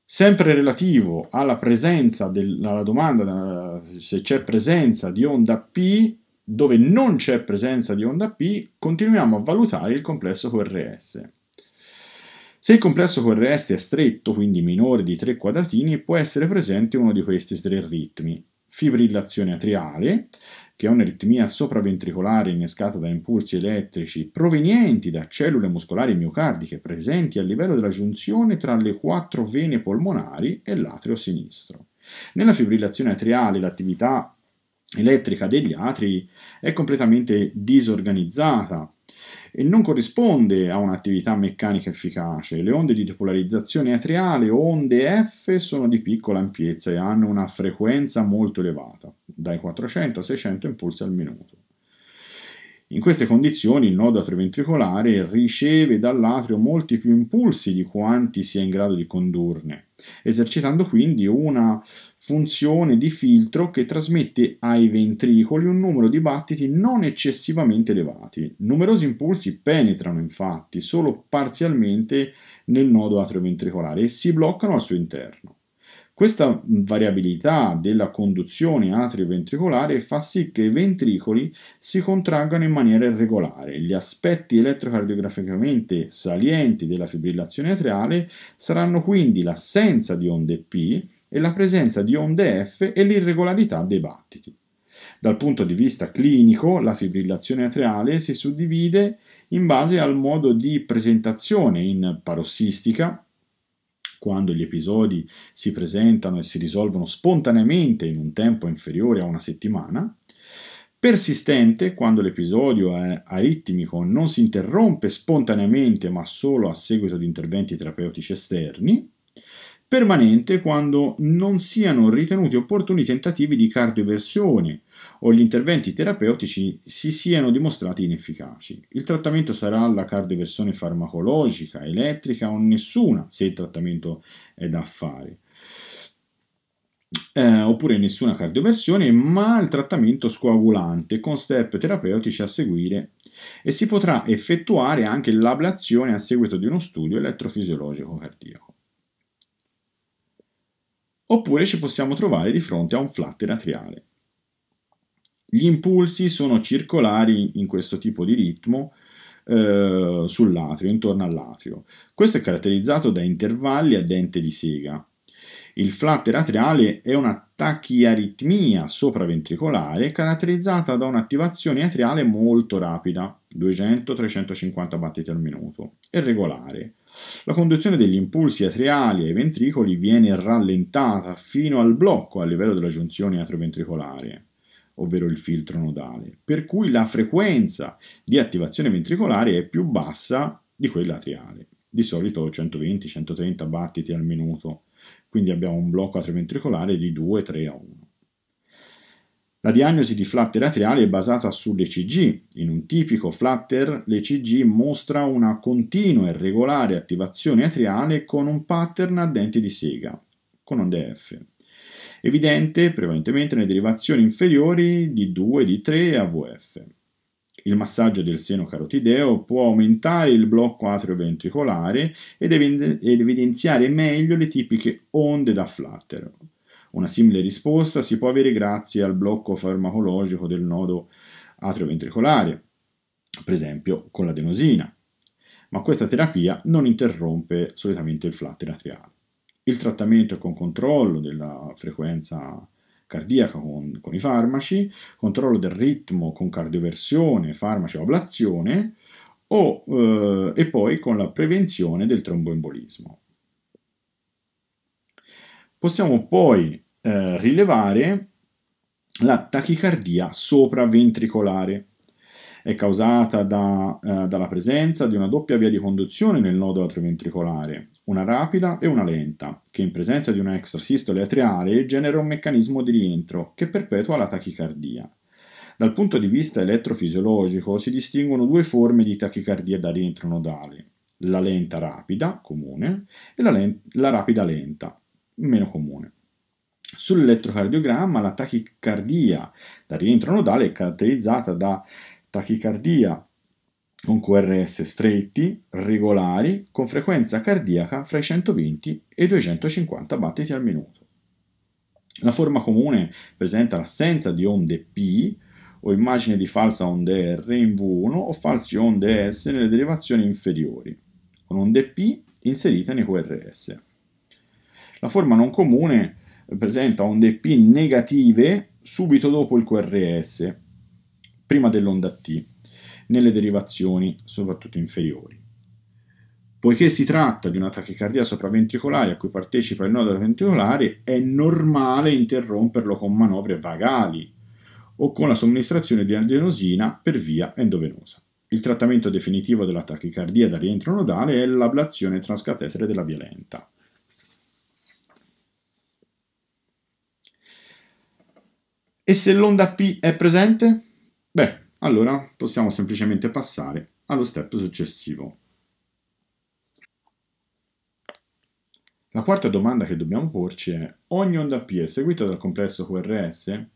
Sempre relativo alla presenza della domanda eh, se c'è presenza di onda P, dove non c'è presenza di onda P, continuiamo a valutare il complesso QRS. Se il complesso corresti è stretto, quindi minore di 3 quadratini, può essere presente uno di questi tre ritmi. Fibrillazione atriale, che è un'aritmia sopraventricolare innescata da impulsi elettrici provenienti da cellule muscolari miocardiche presenti a livello della giunzione tra le quattro vene polmonari e l'atrio sinistro. Nella fibrillazione atriale l'attività elettrica degli atri è completamente disorganizzata e non corrisponde a un'attività meccanica efficace. Le onde di depolarizzazione atriale, onde F, sono di piccola ampiezza e hanno una frequenza molto elevata, dai 400 a 600 impulsi al minuto. In queste condizioni il nodo atrioventricolare riceve dall'atrio molti più impulsi di quanti sia in grado di condurne, esercitando quindi una funzione di filtro che trasmette ai ventricoli un numero di battiti non eccessivamente elevati. Numerosi impulsi penetrano infatti solo parzialmente nel nodo atrioventricolare e si bloccano al suo interno. Questa variabilità della conduzione atrioventricolare fa sì che i ventricoli si contraggano in maniera irregolare. Gli aspetti elettrocardiograficamente salienti della fibrillazione atriale saranno quindi l'assenza di onde P e la presenza di onde F e l'irregolarità dei battiti. Dal punto di vista clinico, la fibrillazione atriale si suddivide in base al modo di presentazione in parossistica, quando gli episodi si presentano e si risolvono spontaneamente in un tempo inferiore a una settimana, persistente quando l'episodio è aritmico, non si interrompe spontaneamente ma solo a seguito di interventi terapeutici esterni, permanente quando non siano ritenuti opportuni i tentativi di cardioversione o gli interventi terapeutici si siano dimostrati inefficaci. Il trattamento sarà la cardioversione farmacologica, elettrica o nessuna se il trattamento è da fare. Eh, oppure nessuna cardioversione, ma il trattamento scoagulante con step terapeutici a seguire e si potrà effettuare anche l'ablazione a seguito di uno studio elettrofisiologico cardiaco oppure ci possiamo trovare di fronte a un flutter atriale. Gli impulsi sono circolari in questo tipo di ritmo eh, sull'atrio, intorno all'atrio. Questo è caratterizzato da intervalli a dente di sega. Il flutter atriale è una tachiaritmia sopraventricolare caratterizzata da un'attivazione atriale molto rapida, 200-350 battiti al minuto, e regolare, la conduzione degli impulsi atriali ai ventricoli viene rallentata fino al blocco a livello della giunzione atrioventricolare ovvero il filtro nodale, per cui la frequenza di attivazione ventricolare è più bassa di quella atriale, di solito 120-130 battiti al minuto, quindi abbiamo un blocco atrioventricolare di 2-3 a 1. La diagnosi di flutter atriale è basata sull'ECG. In un tipico flutter l'ECG mostra una continua e regolare attivazione atriale con un pattern a denti di sega, con onde F, evidente prevalentemente nelle derivazioni inferiori di 2, di 3 e AVF. Il massaggio del seno carotideo può aumentare il blocco atrioventricolare ed evidenziare meglio le tipiche onde da flutter, una simile risposta si può avere grazie al blocco farmacologico del nodo atrioventricolare, per esempio con l'adenosina, ma questa terapia non interrompe solitamente il flutter atriale. Il trattamento è con controllo della frequenza cardiaca con, con, i farmaci, controllo del ritmo con cardioversione, farmaci o ablazione, o, eh, e poi con la prevenzione del tromboembolismo. Possiamo poi eh, rilevare la tachicardia sopraventricolare. È causata da, eh, dalla presenza di una doppia via di conduzione nel nodo atrioventricolare, una rapida e una lenta, che in presenza di una extrasistole atriale genera un meccanismo di rientro che perpetua la tachicardia. Dal punto di vista elettrofisiologico si distinguono due forme di tachicardia da rientro nodale, la lenta rapida comune e la, la rapida lenta meno comune. Sull'elettrocardiogramma la tachicardia da rientro nodale è caratterizzata da tachicardia con QRS stretti, regolari, con frequenza cardiaca fra i 120 e i 250 battiti al minuto. La forma comune presenta l'assenza di onde P o immagine di falsa onde R in V1 o falsi onde S nelle derivazioni inferiori, con onde P inserite nei QRS. La forma non comune presenta onde P negative subito dopo il QRS, prima dell'onda T, nelle derivazioni, soprattutto inferiori. Poiché si tratta di una tachicardia sopraventricolare a cui partecipa il nodo ventricolare, è normale interromperlo con manovre vagali o con la somministrazione di adenosina per via endovenosa. Il trattamento definitivo della tachicardia da rientro nodale è l'ablazione transcatetere della via lenta. E se l'onda P è presente? Beh, allora possiamo semplicemente passare allo step successivo. La quarta domanda che dobbiamo porci è ogni onda P è seguita dal complesso QRS?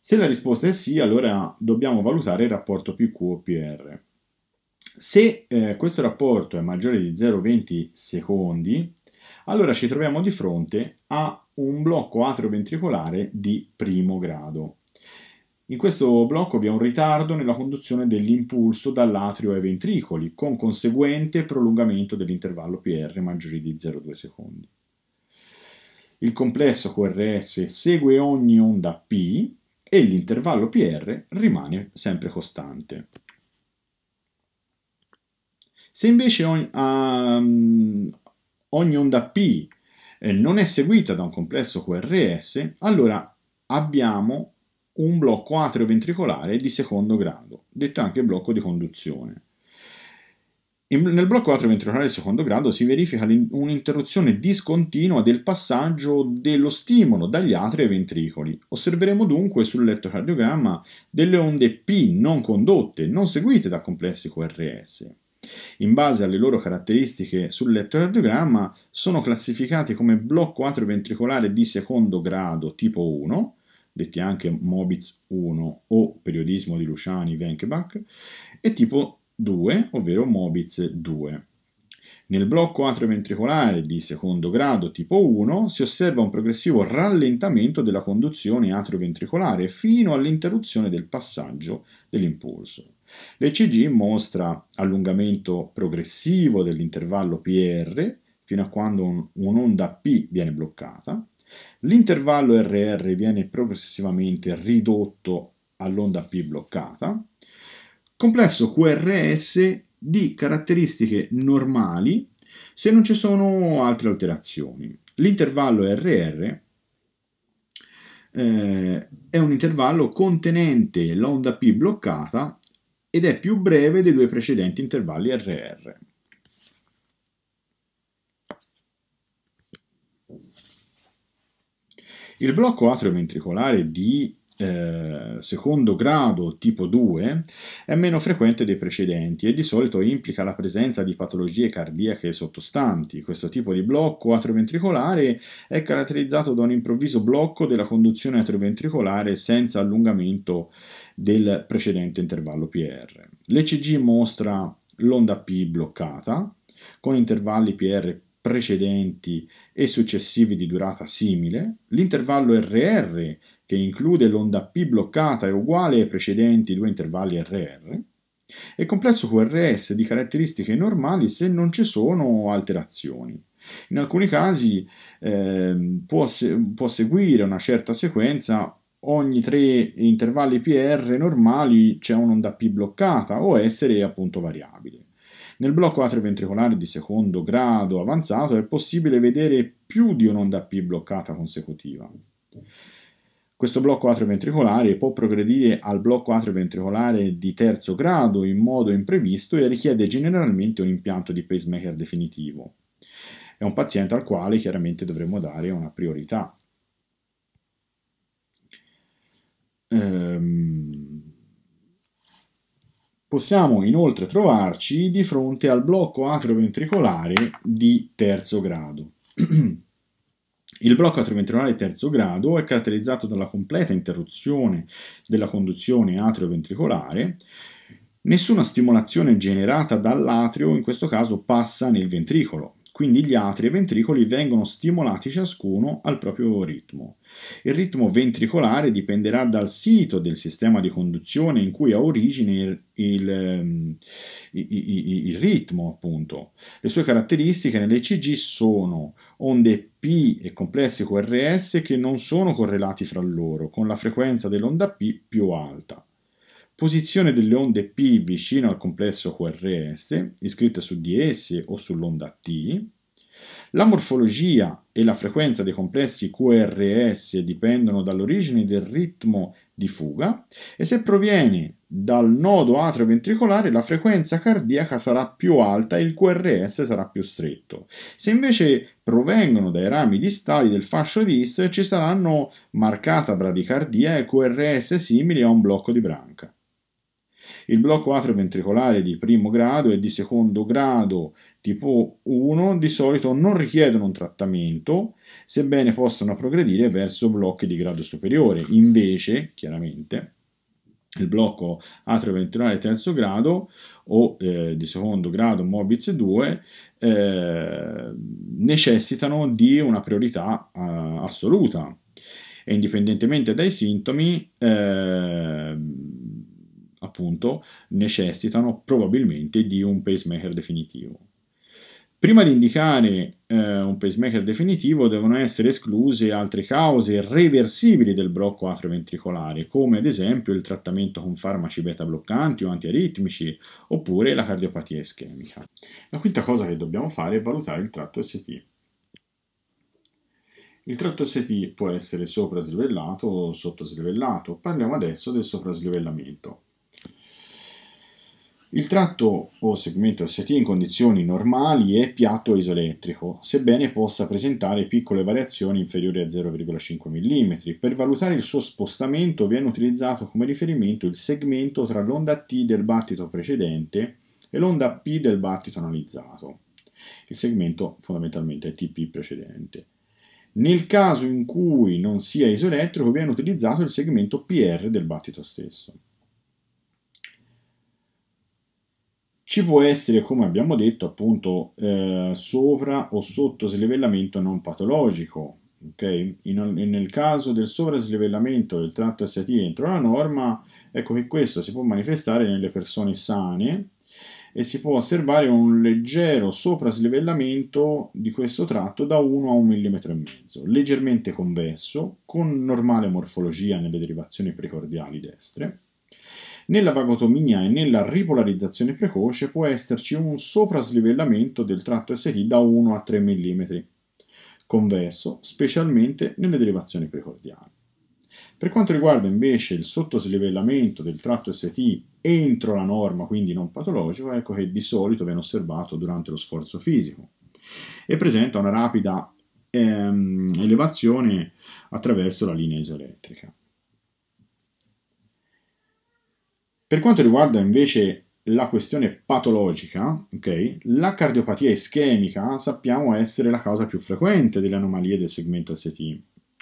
Se la risposta è sì, allora dobbiamo valutare il rapporto PR. Se eh, questo rapporto è maggiore di 0,20 secondi, allora ci troviamo di fronte a un blocco atrioventricolare di primo grado. In questo blocco vi è un ritardo nella conduzione dell'impulso dall'atrio ai ventricoli, con conseguente prolungamento dell'intervallo PR maggiore di 0,2 secondi. Il complesso QRS segue ogni onda P e l'intervallo PR rimane sempre costante. Se invece ogni, ogni onda P eh, non è seguita da un complesso QRS, allora abbiamo un blocco atrioventricolare di secondo grado, detto anche blocco di conduzione. nel blocco atrioventricolare di secondo grado si verifica un'interruzione discontinua del passaggio dello stimolo dagli atri ai ventricoli. Osserveremo dunque sul sull'elettrocardiogramma delle onde P non condotte, non seguite da complessi QRS. In base alle loro caratteristiche sull'elettrocardiogramma sono classificati come blocco atrioventricolare di secondo grado tipo 1, detti anche Mobitz 1 o periodismo di Luciani-Venkebach, e tipo 2, ovvero Mobitz 2. Nel blocco atrioventricolare di secondo grado tipo 1 si osserva un progressivo rallentamento della conduzione atrioventricolare fino all'interruzione del passaggio dell'impulso. L'ECG mostra allungamento progressivo dell'intervallo PR fino a quando un'onda P viene bloccata, l'intervallo RR viene progressivamente ridotto all'onda P bloccata, complesso QRS di caratteristiche normali se non ci sono altre alterazioni. L'intervallo RR eh, è un intervallo contenente l'onda P bloccata ed è più breve dei due precedenti intervalli RR. Il blocco atrioventricolare di eh, secondo grado tipo 2 è meno frequente dei precedenti e di solito implica la presenza di patologie cardiache sottostanti. Questo tipo di blocco atrioventricolare è caratterizzato da un improvviso blocco della conduzione atrioventricolare senza allungamento del precedente intervallo PR. L'ECG mostra l'onda P bloccata con intervalli PR precedenti e successivi di durata simile, l'intervallo RR che include l'onda P bloccata è uguale ai precedenti due intervalli RR, e complesso QRS di caratteristiche normali se non ci sono alterazioni. In alcuni casi eh, può, se può seguire una certa sequenza ogni tre intervalli PR normali c'è un'onda P bloccata o essere appunto variabile. Nel blocco atrioventricolare di secondo grado avanzato è possibile vedere più di un'onda P bloccata consecutiva. Questo blocco atrioventricolare può progredire al blocco atrioventricolare di terzo grado in modo imprevisto e richiede generalmente un impianto di pacemaker definitivo. È un paziente al quale chiaramente dovremmo dare una priorità. ehm, possiamo inoltre trovarci di fronte al blocco atrioventricolare di terzo grado. Il blocco atrioventricolare di terzo grado è caratterizzato dalla completa interruzione della conduzione atrioventricolare. Nessuna stimolazione generata dall'atrio in questo caso passa nel ventricolo, quindi gli atri e i ventricoli vengono stimolati ciascuno al proprio ritmo. Il ritmo ventricolare dipenderà dal sito del sistema di conduzione in cui ha origine il, il, ehm, il, il ritmo, appunto. Le sue caratteristiche nell'ECG sono onde P e complessi QRS che non sono correlati fra loro, con la frequenza dell'onda P più alta posizione delle onde P vicino al complesso QRS, iscritte su di esse o sull'onda T, la morfologia e la frequenza dei complessi QRS dipendono dall'origine del ritmo di fuga e se proviene dal nodo atrioventricolare la frequenza cardiaca sarà più alta e il QRS sarà più stretto. Se invece provengono dai rami distali del fascio dis ci saranno marcata bradicardia e QRS simili a un blocco di branca. Il blocco atrioventricolare di primo grado e di secondo grado tipo 1 di solito non richiedono un trattamento, sebbene possano progredire verso blocchi di grado superiore. Invece, chiaramente, il blocco atrioventricolare di terzo grado o eh, di secondo grado Morbis 2 eh, necessitano di una priorità eh, assoluta e indipendentemente dai sintomi eh, appunto necessitano probabilmente di un pacemaker definitivo. Prima di indicare eh, un pacemaker definitivo devono essere escluse altre cause reversibili del blocco atrioventricolare, come ad esempio il trattamento con farmaci beta bloccanti o antiaritmici, oppure la cardiopatia ischemica. La quinta cosa che dobbiamo fare è valutare il tratto ST. Il tratto ST può essere sopraslivellato o sottoslivellato. Parliamo adesso del sopraslivellamento. Il tratto o segmento ST in condizioni normali è piatto e isoelettrico, sebbene possa presentare piccole variazioni inferiori a 0,5 mm. Per valutare il suo spostamento viene utilizzato come riferimento il segmento tra l'onda T del battito precedente e l'onda P del battito analizzato. Il segmento fondamentalmente è TP precedente. Nel caso in cui non sia isoelettrico viene utilizzato il segmento PR del battito stesso. Ci può essere, come abbiamo detto, appunto eh, sopra o sotto slivellamento non patologico. Okay? In, nel caso del sovraslivellamento del tratto ST entro la norma, ecco che questo si può manifestare nelle persone sane e si può osservare un leggero sopraslivellamento di questo tratto da 1 a 1,5 mm, leggermente convesso, con normale morfologia nelle derivazioni precordiali destre nella vagotomia e nella ripolarizzazione precoce può esserci un sopraslivellamento del tratto ST da 1 a 3 mm, converso specialmente nelle derivazioni precordiali. Per quanto riguarda invece il sottoslivellamento del tratto ST entro la norma, quindi non patologico, ecco che di solito viene osservato durante lo sforzo fisico e presenta una rapida ehm, elevazione attraverso la linea isoelettrica. Per quanto riguarda invece la questione patologica, okay, la cardiopatia ischemica sappiamo essere la causa più frequente delle anomalie del segmento ST.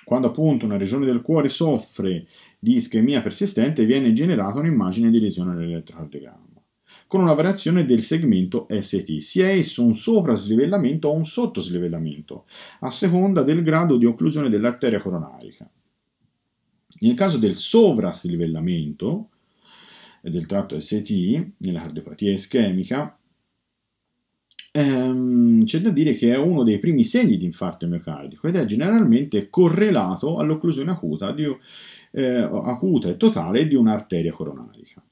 Quando appunto una regione del cuore soffre di ischemia persistente viene generata un'immagine di lesione all'elettrocardiogramma, con una variazione del segmento ST, sia esso un sovraslivellamento o un sottoslivellamento, a seconda del grado di occlusione dell'arteria coronarica. Nel caso del sovraslivellamento, del tratto STI, nella cardiopatia ischemica, ehm, c'è da dire che è uno dei primi segni di infarto miocardico ed è generalmente correlato all'occlusione acuta, di, eh, acuta e totale di un'arteria coronarica.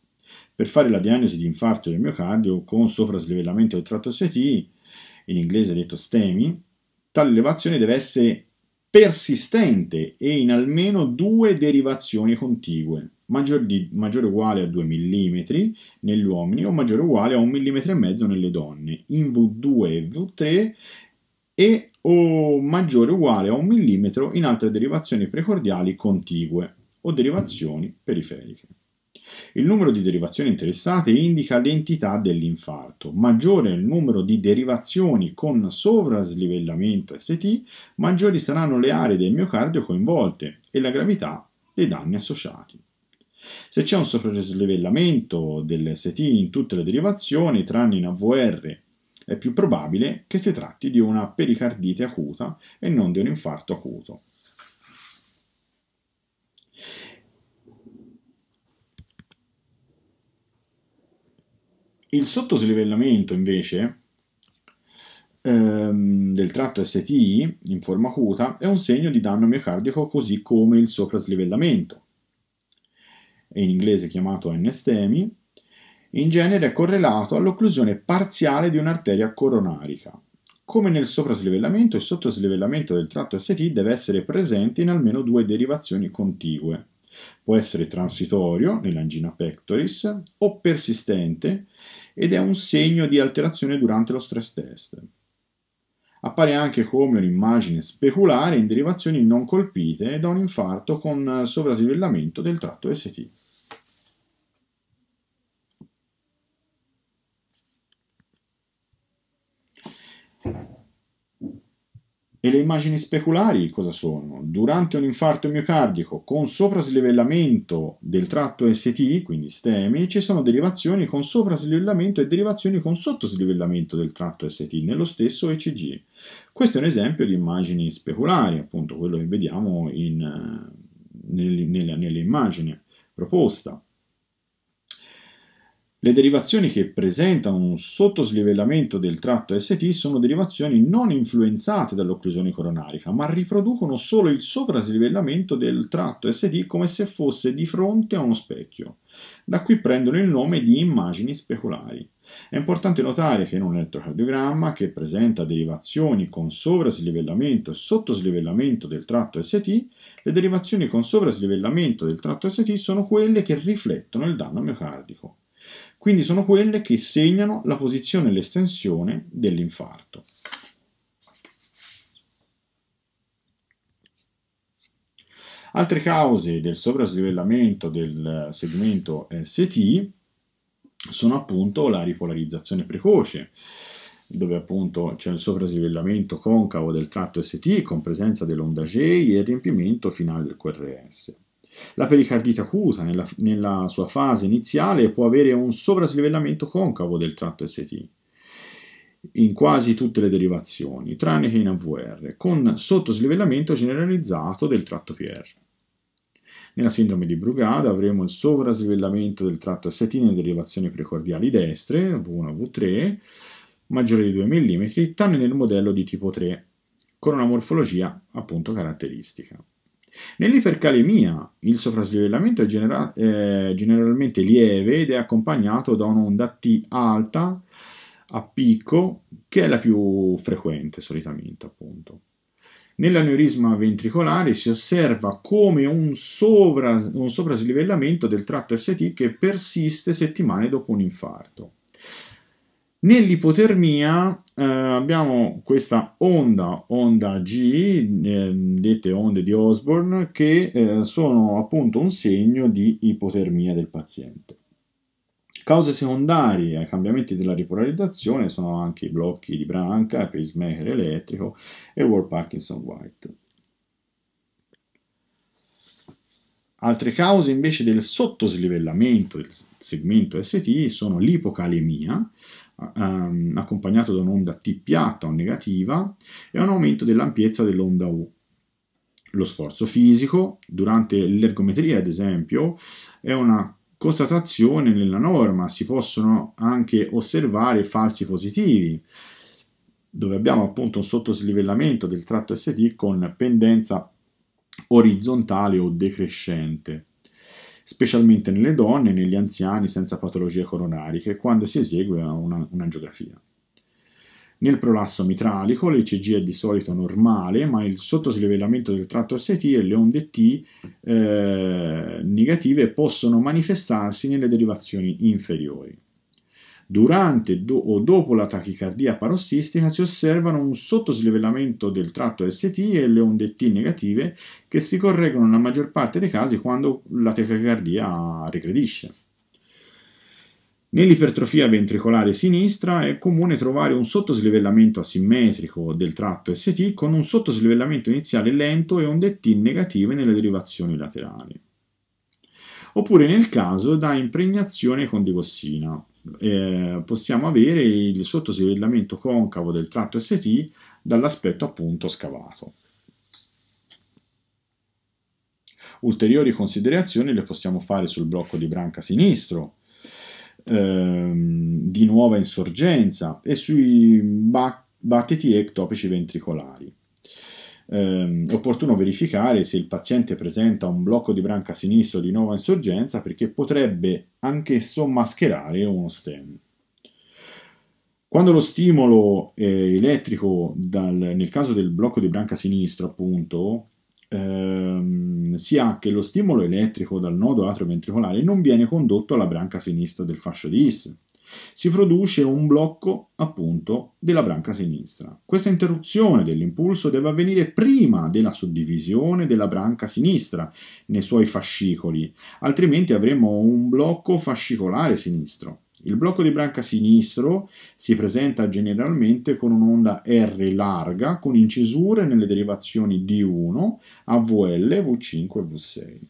Per fare la diagnosi di infarto del miocardio con sopraslivellamento del tratto STI, in inglese detto STEMI, tale elevazione deve essere persistente e in almeno due derivazioni contigue maggiore, di, maggiore uguale a 2 mm negli uomini o maggiore o uguale a 1,5 mm e mezzo nelle donne in V2 e V3 e o maggiore o uguale a 1 mm in altre derivazioni precordiali contigue o derivazioni periferiche. Il numero di derivazioni interessate indica l'entità dell'infarto. Maggiore è il numero di derivazioni con sovraslivellamento ST, maggiori saranno le aree del miocardio coinvolte e la gravità dei danni associati. Se c'è un sopralivellamento del in tutte le derivazioni, tranne in AVR, è più probabile che si tratti di una pericardite acuta e non di un infarto acuto. Il sottoslivellamento invece ehm, del tratto STI in forma acuta è un segno di danno miocardico così come il sopraslivellamento in inglese chiamato anestemi, in genere è correlato all'occlusione parziale di un'arteria coronarica. Come nel sopraslivellamento, il sottoslivellamento del tratto ST deve essere presente in almeno due derivazioni contigue. Può essere transitorio nell'angina pectoris o persistente ed è un segno di alterazione durante lo stress test. Appare anche come un'immagine speculare in derivazioni non colpite da un infarto con sovrasilvellamento del tratto ST. E le immagini speculari cosa sono? Durante un infarto miocardico con sopraslivellamento del tratto ST, quindi stemi, ci sono derivazioni con sopraslivellamento e derivazioni con sottoslivellamento del tratto ST nello stesso ECG. Questo è un esempio di immagini speculari, appunto quello che vediamo in, nel, nella, nell'immagine proposta. Le derivazioni che presentano un sottoslivellamento del tratto ST sono derivazioni non influenzate dall'occlusione coronarica, ma riproducono solo il sovraslivellamento del tratto ST come se fosse di fronte a uno specchio. Da qui prendono il nome di immagini speculari. È importante notare che in un elettrocardiogramma che presenta derivazioni con sovraslivellamento e sottoslivellamento del tratto ST, le derivazioni con sovraslivellamento del tratto ST sono quelle che riflettono il danno miocardico. Quindi sono quelle che segnano la posizione e l'estensione dell'infarto. Altre cause del sovraslivellamento del segmento ST sono appunto la ripolarizzazione precoce, dove appunto c'è il sovraslivellamento concavo del tratto ST con presenza dell'onda J e il riempimento finale del QRS. La pericardita acuta nella, nella sua fase iniziale può avere un sovraslivellamento concavo del tratto ST in quasi tutte le derivazioni, tranne che in AVR, con sottoslivellamento generalizzato del tratto PR. Nella sindrome di Brugada avremo il sovraslivellamento del tratto ST nelle derivazioni precordiali destre, V1, V3, maggiore di 2 mm, tranne nel modello di tipo 3, con una morfologia appunto caratteristica. Nell'ipercalemia il sovraslivellamento è genera eh, generalmente lieve ed è accompagnato da un'onda T alta a picco che è la più frequente solitamente appunto. Nell'aneurisma ventricolare si osserva come un, sovras un sovraslivellamento del tratto ST che persiste settimane dopo un infarto. Nell'ipotermia eh, abbiamo questa onda, onda G, eh, dette onde di Osborne, che eh, sono appunto un segno di ipotermia del paziente. Cause secondarie ai cambiamenti della ripolarizzazione sono anche i blocchi di branca, il pacemaker elettrico e Ward Parkinson White. Altre cause invece del sottoslivellamento del segmento ST sono l'ipocalemia, um, accompagnato da un'onda T piatta o negativa e un aumento dell'ampiezza dell'onda U. Lo sforzo fisico, durante l'ergometria ad esempio, è una constatazione nella norma, si possono anche osservare falsi positivi, dove abbiamo appunto un sottoslivellamento del tratto ST con pendenza orizzontale o decrescente specialmente nelle donne e negli anziani senza patologie coronariche, quando si esegue un'angiografia. Nel prolasso mitralico l'ECG è di solito normale, ma il sottoslivellamento del tratto ST e le onde T eh, negative possono manifestarsi nelle derivazioni inferiori. Durante do o dopo la tachicardia parossistica si osservano un sottoslivellamento del tratto ST e le onde T negative che si correggono nella maggior parte dei casi quando la tachicardia regredisce. Nell'ipertrofia ventricolare sinistra è comune trovare un sottoslivellamento asimmetrico del tratto ST con un sottoslivellamento iniziale lento e onde T negative nelle derivazioni laterali. Oppure nel caso da impregnazione con digossina, eh, possiamo avere il sottosivellamento concavo del tratto ST dall'aspetto appunto scavato. Ulteriori considerazioni le possiamo fare sul blocco di branca sinistro, ehm, di nuova insorgenza e sui battiti ectopici ventricolari eh, opportuno verificare se il paziente presenta un blocco di branca sinistro di nuova insorgenza perché potrebbe anch'esso mascherare uno stem. Quando lo stimolo eh, elettrico, dal, nel caso del blocco di branca sinistro, appunto, ehm, si ha che lo stimolo elettrico dal nodo atrioventricolare non viene condotto alla branca sinistra del fascio di IS, si produce un blocco appunto della branca sinistra. Questa interruzione dell'impulso deve avvenire prima della suddivisione della branca sinistra nei suoi fascicoli, altrimenti avremo un blocco fascicolare sinistro. Il blocco di branca sinistro si presenta generalmente con un'onda R larga con incisure nelle derivazioni D1 a VL, V5 e V6.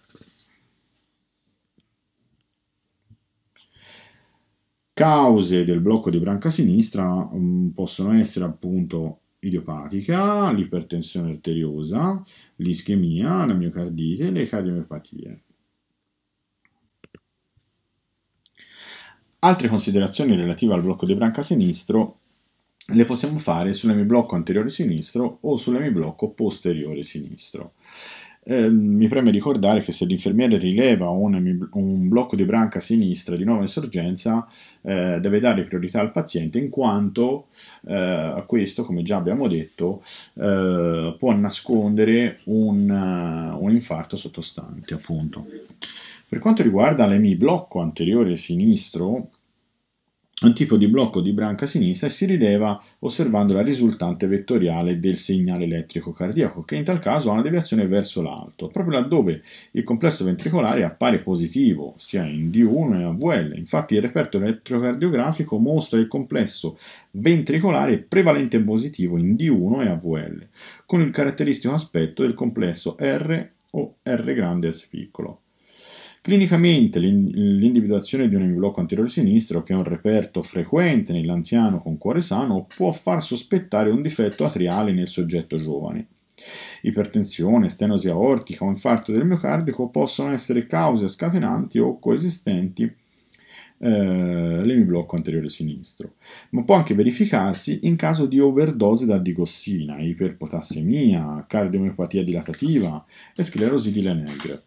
Cause del blocco di branca sinistra mm, possono essere appunto idiopatica, l'ipertensione arteriosa, l'ischemia, la miocardite e le cardiomiopatie. Altre considerazioni relative al blocco di branca sinistro le possiamo fare sull'emiblocco anteriore sinistro o sull'emiblocco posteriore sinistro. Eh, mi preme ricordare che se l'infermiere rileva un, un, blocco di branca sinistra di nuova insorgenza eh, deve dare priorità al paziente in quanto eh, questo, come già abbiamo detto, eh, può nascondere un, un, infarto sottostante appunto. Per quanto riguarda l'emiblocco anteriore sinistro, un tipo di blocco di branca sinistra e si rileva osservando la risultante vettoriale del segnale elettrico cardiaco, che in tal caso ha una deviazione verso l'alto, proprio laddove il complesso ventricolare appare positivo, sia in D1 e AVL. Infatti il reperto elettrocardiografico mostra il complesso ventricolare prevalente positivo in D1 e AVL, con il caratteristico aspetto del complesso R o R grande S piccolo. Clinicamente l'individuazione di un emiblocco anteriore sinistro, che è un reperto frequente nell'anziano con cuore sano, può far sospettare un difetto atriale nel soggetto giovane. Ipertensione, stenosi aortica o infarto del miocardico possono essere cause scatenanti o coesistenti eh, l'emiblocco anteriore sinistro, ma può anche verificarsi in caso di overdose da digossina, iperpotassemia, cardiomiopatia dilatativa e sclerosi di Lenegre.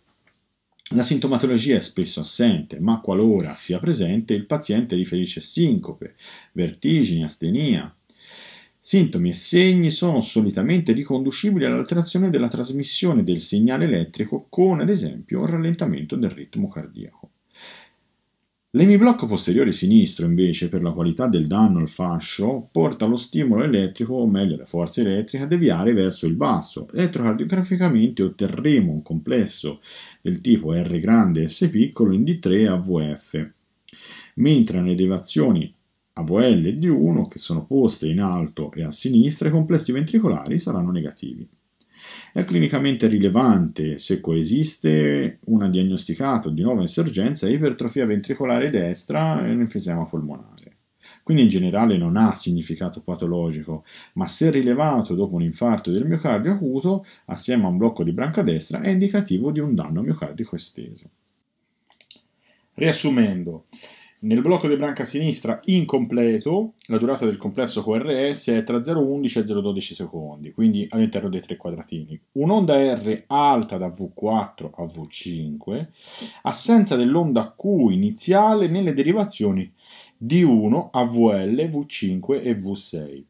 La sintomatologia è spesso assente, ma qualora sia presente, il paziente riferisce sincope, vertigini, astenia. Sintomi e segni sono solitamente riconducibili all'alterazione della trasmissione del segnale elettrico con, ad esempio, un rallentamento del ritmo cardiaco. L'emiblocco posteriore sinistro, invece, per la qualità del danno al fascio, porta lo stimolo elettrico, o meglio la forza elettrica, a deviare verso il basso. Elettrocardiograficamente otterremo un complesso del tipo R grande S piccolo in D3 AVF, mentre nelle deviazioni AVL e D1, che sono poste in alto e a sinistra, i complessi ventricolari saranno negativi. È clinicamente rilevante se coesiste una diagnosticata di nuova insorgenza ipertrofia ventricolare destra e l'enfisema polmonare. Quindi in generale non ha significato patologico, ma se rilevato dopo un infarto del miocardio acuto, assieme a un blocco di branca destra, è indicativo di un danno miocardico esteso. Riassumendo, nel blocco di branca sinistra incompleto, la durata del complesso QRS è tra 0,11 e 0,12 secondi, quindi all'interno dei tre quadratini. Un'onda R alta da V4 a V5, assenza dell'onda Q iniziale nelle derivazioni D1 a VL, V5 e V6.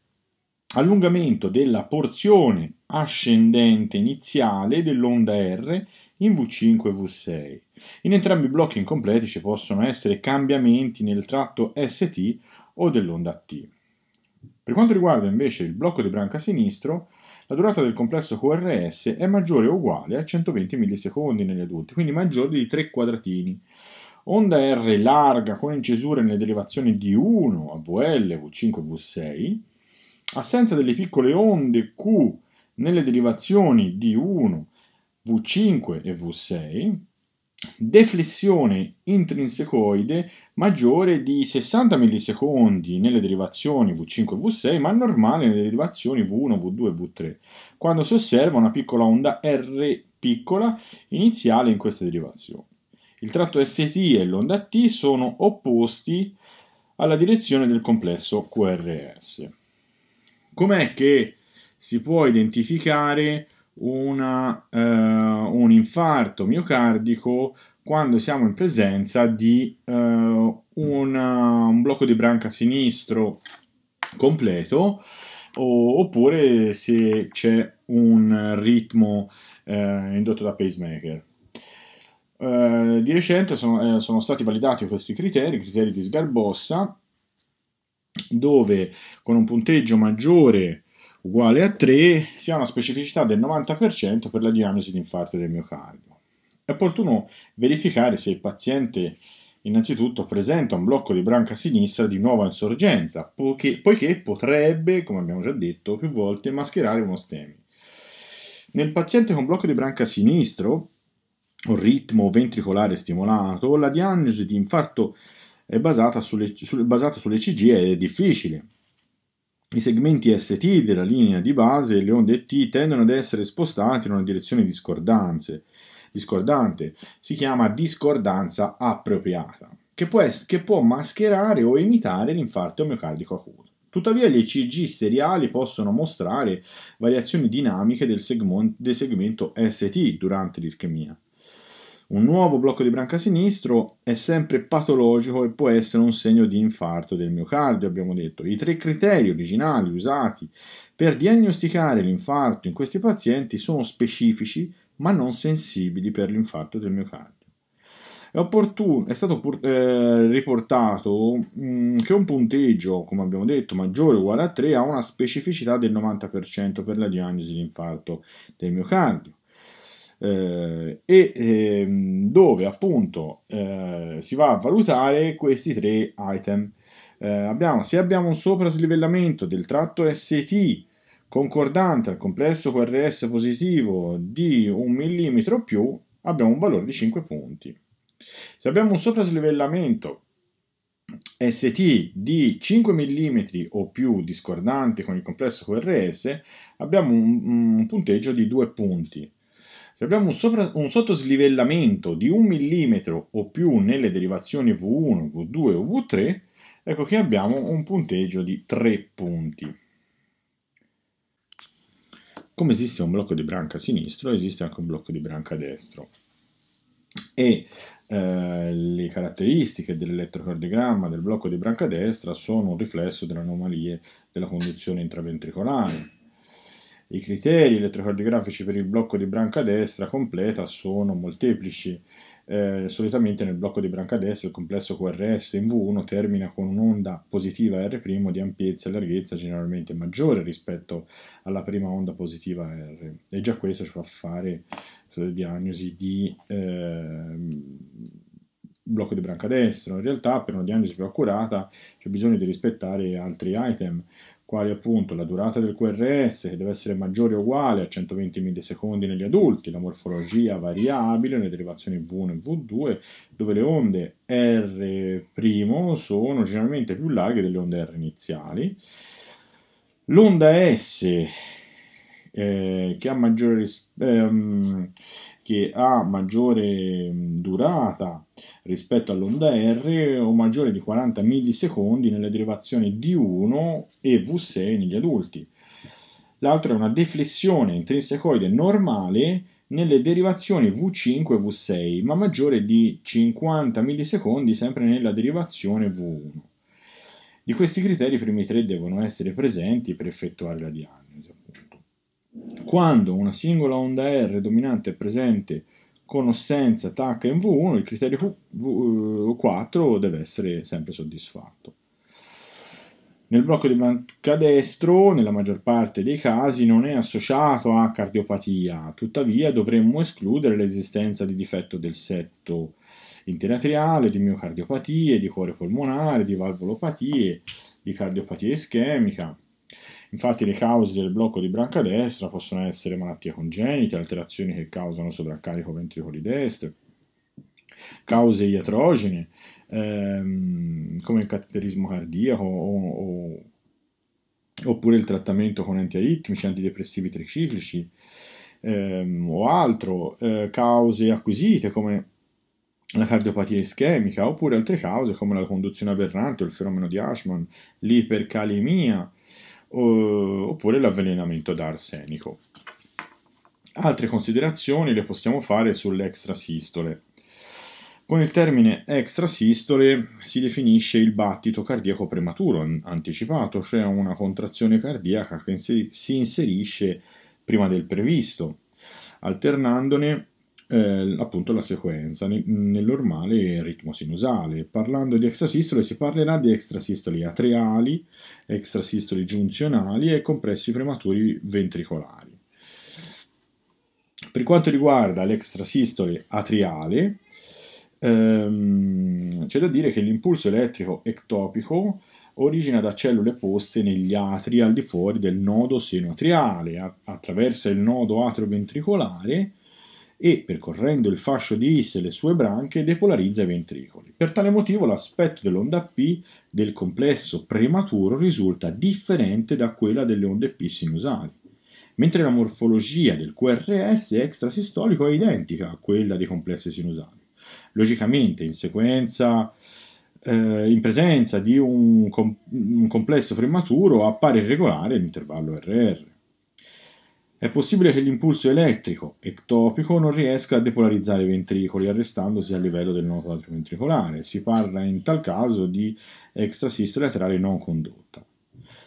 Allungamento della porzione ascendente iniziale dell'onda R in V5 e V6 in entrambi i blocchi incompleti ci possono essere cambiamenti nel tratto ST o dell'onda T. Per quanto riguarda invece il blocco di branca sinistro, la durata del complesso QRS è maggiore o uguale a 120 millisecondi negli adulti, quindi maggiore di 3 quadratini. Onda R larga con incisure nelle derivazioni di 1 a VL, V5 e V6, assenza delle piccole onde Q nelle derivazioni di 1, V5 e V6, deflessione intrinsecoide maggiore di 60 millisecondi nelle derivazioni V5 e V6, ma normale nelle derivazioni V1, V2 e V3, quando si osserva una piccola onda R piccola iniziale in queste derivazioni. Il tratto ST e l'onda T sono opposti alla direzione del complesso QRS. Com'è che si può identificare una, eh, un infarto miocardico quando siamo in presenza di eh, una, un blocco di branca sinistro completo o, oppure se c'è un ritmo eh, indotto da pacemaker. Eh, di recente sono, eh, sono stati validati questi criteri, i criteri di Sgarbossa, dove con un punteggio maggiore uguale a 3 si ha una specificità del 90% per la diagnosi di infarto del miocardio. È opportuno verificare se il paziente innanzitutto presenta un blocco di branca sinistra di nuova insorgenza, poiché, poiché potrebbe, come abbiamo già detto più volte, mascherare uno stemi. Nel paziente con blocco di branca sinistro un ritmo ventricolare stimolato, la diagnosi di infarto è basata sulle, su, basata sulle CG è difficile, i segmenti ST della linea di base e le onde T tendono ad essere spostati in una direzione discordante. Si chiama discordanza appropriata, che può, es- che può mascherare o imitare l'infarto miocardico acuto. Tuttavia gli ECG seriali possono mostrare variazioni dinamiche del, segmon- del segmento ST durante l'ischemia. Un nuovo blocco di branca sinistro è sempre patologico e può essere un segno di infarto del miocardio, abbiamo detto. I tre criteri originali usati per diagnosticare l'infarto in questi pazienti sono specifici ma non sensibili per l'infarto del miocardio. È, opportuno, è stato eh, riportato mh, mm, che un punteggio, come abbiamo detto, maggiore o uguale a 3 ha una specificità del 90% per la diagnosi di infarto del miocardio eh, e ehm, dove appunto eh, si va a valutare questi tre item. Eh, abbiamo, se abbiamo un sopraslivellamento del tratto ST concordante al complesso QRS positivo di un millimetro o più, abbiamo un valore di 5 punti. Se abbiamo un sopraslivellamento ST di 5 mm o più discordante con il complesso QRS, abbiamo un, un punteggio di 2 punti. Se abbiamo un, sopra, un sottoslivellamento di un millimetro o più nelle derivazioni V1, V2 o V3, ecco che abbiamo un punteggio di 3 punti. Come esiste un blocco di branca sinistro, esiste anche un blocco di branca destro. E eh, le caratteristiche dell'elettrocardiogramma del blocco di branca destra sono un riflesso delle anomalie della conduzione intraventricolare i criteri elettrocardiografici per il blocco di branca destra completa sono molteplici. Eh, solitamente nel blocco di branca destra il complesso QRS in V1 termina con un'onda positiva R' di ampiezza e larghezza generalmente maggiore rispetto alla prima onda positiva R e già questo ci fa fare eh, diagnosi di eh, blocco di branca destra. In realtà per una diagnosi più accurata c'è bisogno di rispettare altri item quali appunto la durata del QRS che deve essere maggiore o uguale a 120 millisecondi negli adulti, la morfologia variabile, nelle derivazioni V1 e V2, dove le onde R' sono generalmente più larghe delle onde R iniziali. L'onda S eh, che ha maggiore risp- ehm, che ha maggiore mm, durata rispetto all'onda R o maggiore di 40 millisecondi nelle derivazioni D1 e V6 negli adulti. L'altro è una deflessione intrinsecoide normale nelle derivazioni V5 e V6, ma maggiore di 50 millisecondi sempre nella derivazione V1. Di questi criteri i primi tre devono essere presenti per effettuare la diagnosi. Quando una singola onda R dominante è presente con o senza in V1, il criterio V4 eh, deve essere sempre soddisfatto. Nel blocco di banca destro, nella maggior parte dei casi, non è associato a cardiopatia, tuttavia dovremmo escludere l'esistenza di difetto del setto interatriale, di miocardiopatie, di cuore polmonare, di valvolopatie, di cardiopatia ischemica Infatti le cause del blocco di branca destra possono essere malattie congenite, alterazioni che causano sovraccarico ventricoli destri, cause iatrogene, ehm, come il cateterismo cardiaco o, o, oppure il trattamento con antiaritmici, antidepressivi triciclici ehm, o altro, eh, cause acquisite come la cardiopatia ischemica oppure altre cause come la conduzione aberrante o il fenomeno di Ashman, l'ipercalemia, uh, oppure l'avvelenamento da arsenico. Altre considerazioni le possiamo fare sull'extrasistole. Con il termine extrasistole si definisce il battito cardiaco prematuro anticipato, cioè una contrazione cardiaca che si inserisce prima del previsto, alternandone eh, appunto la sequenza nel, normale ritmo sinusale. Parlando di extrasistole si parlerà di extrasistoli atriali, extrasistoli giunzionali e compressi prematuri ventricolari. Per quanto riguarda l'extrasistole atriale, ehm, c'è da dire che l'impulso elettrico ectopico origina da cellule poste negli atri al di fuori del nodo seno atriale, attraversa il nodo atrioventricolare ventricolare e, percorrendo il fascio di His e le sue branche, depolarizza i ventricoli. Per tale motivo l'aspetto dell'onda P del complesso prematuro risulta differente da quella delle onde P sinusali, mentre la morfologia del QRS extrasistolico è identica a quella dei complessi sinusali. Logicamente, in sequenza eh, in presenza di un, complesso prematuro appare irregolare l'intervallo RR. È possibile che l'impulso elettrico ectopico non riesca a depolarizzare i ventricoli arrestandosi a livello del nodo atrioventricolare. Si parla in tal caso di extrasistole laterale non condotta.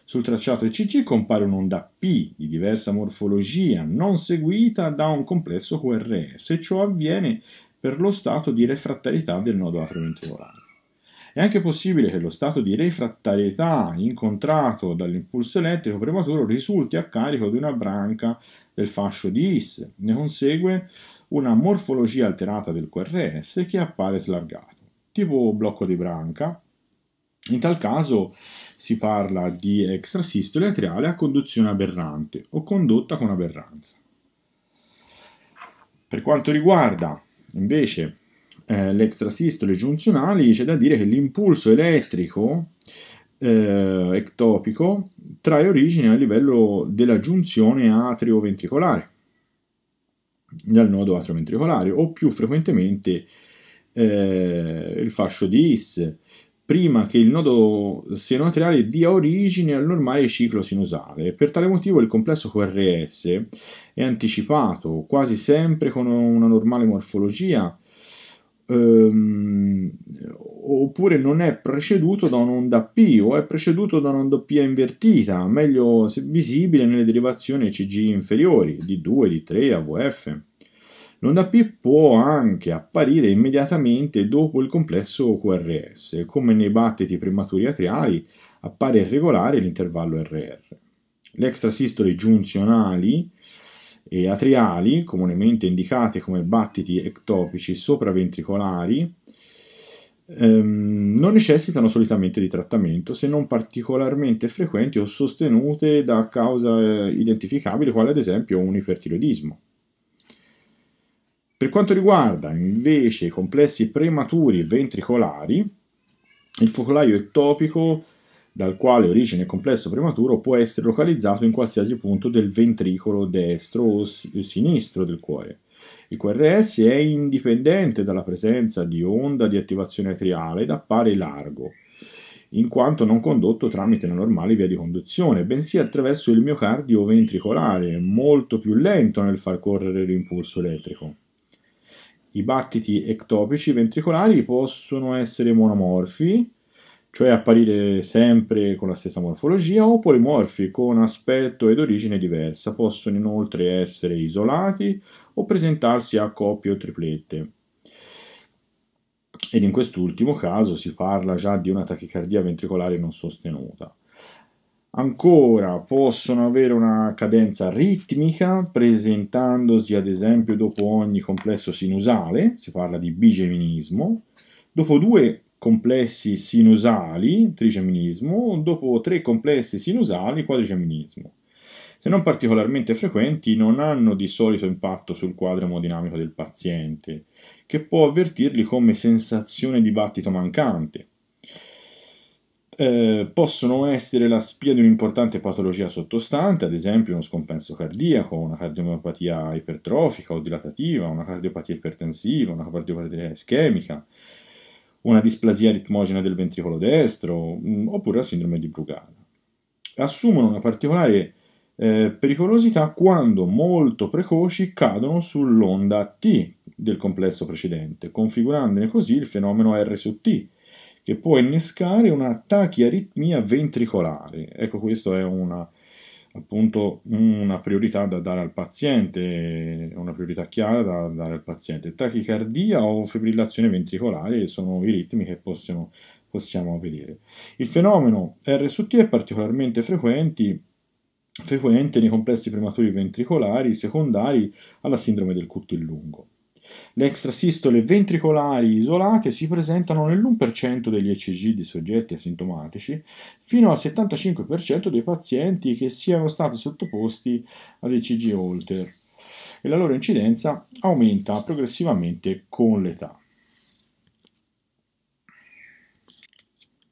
Sul tracciato ECG compare un'onda P di diversa morfologia non seguita da un complesso QRS e ciò avviene per lo stato di refrattarietà del nodo atrioventricolare. È anche possibile che lo stato di refrattarietà incontrato dall'impulso elettrico prematuro risulti a carico di una branca del fascio di His. Ne consegue una morfologia alterata del QRS che appare slargato, tipo blocco di branca. In tal caso si parla di extrasistole atriale a conduzione aberrante o condotta con aberranza. Per quanto riguarda invece eh, le extrasistole giunzionali, c'è da dire che l'impulso elettrico eh, ectopico trae origine a livello della giunzione atrioventricolare, dal nodo atrioventricolare, o più frequentemente eh, il fascio di Is, prima che il nodo senoatriale dia origine al normale ciclo sinusale. Per tale motivo il complesso QRS è anticipato quasi sempre con una normale morfologia ehm, oppure non è preceduto da un'onda P o è preceduto da un'onda P invertita, meglio visibile nelle derivazioni CG inferiori di 2, di 3, AVF. L'onda P può anche apparire immediatamente dopo il complesso QRS, come nei battiti prematuri atriali appare irregolare l'intervallo RR. Le extrasistole giunzionali e atriali, comunemente indicate come battiti ectopici sopraventricolari, ehm, non necessitano solitamente di trattamento se non particolarmente frequenti o sostenute da causa eh, identificabile, quale ad esempio un ipertiroidismo. Per quanto riguarda invece i complessi prematuri ventricolari, il focolaio ectopico dal quale origine il complesso prematuro, può essere localizzato in qualsiasi punto del ventricolo destro o sinistro del cuore. Il QRS è indipendente dalla presenza di onda di attivazione atriale ed appare largo, in quanto non condotto tramite la normale via di conduzione, bensì attraverso il miocardio ventricolare, molto più lento nel far correre l'impulso elettrico. I battiti ectopici ventricolari possono essere monomorfi, cioè apparire sempre con la stessa morfologia, o polimorfi con aspetto ed origine diversa, possono inoltre essere isolati o presentarsi a coppie o triplette. Ed in quest'ultimo caso si parla già di una tachicardia ventricolare non sostenuta. Ancora possono avere una cadenza ritmica presentandosi ad esempio dopo ogni complesso sinusale, si parla di bigeminismo, dopo due complessi sinusali, trigeminismo, dopo tre complessi sinusali, quadrigeminismo. Se non particolarmente frequenti, non hanno di solito impatto sul quadro emodinamico del paziente, che può avvertirli come sensazione di battito mancante. Eh, possono essere la spia di un'importante patologia sottostante, ad esempio uno scompenso cardiaco, una cardiomiopatia ipertrofica o dilatativa, una cardiopatia ipertensiva, una cardiopatia ischemica, una displasia ritmogena del ventricolo destro mh, mm, oppure la sindrome di Brugada. Assumono una particolare eh, pericolosità quando molto precoci cadono sull'onda T del complesso precedente, configurandone così il fenomeno R su T, che può innescare una tachiaritmia ventricolare. Ecco, questo è una appunto una priorità da dare al paziente, una priorità chiara da dare al paziente. Tachicardia o fibrillazione ventricolare sono i ritmi che possiamo, possiamo vedere. Il fenomeno R su T è particolarmente frequente frequente nei complessi prematuri ventricolari secondari alla sindrome del cutto in lungo. Le extrasistole ventricolari isolate si presentano nell'1% degli ECG di soggetti asintomatici, fino al 75% dei pazienti che siano stati sottoposti ad ECG Holter e la loro incidenza aumenta progressivamente con l'età.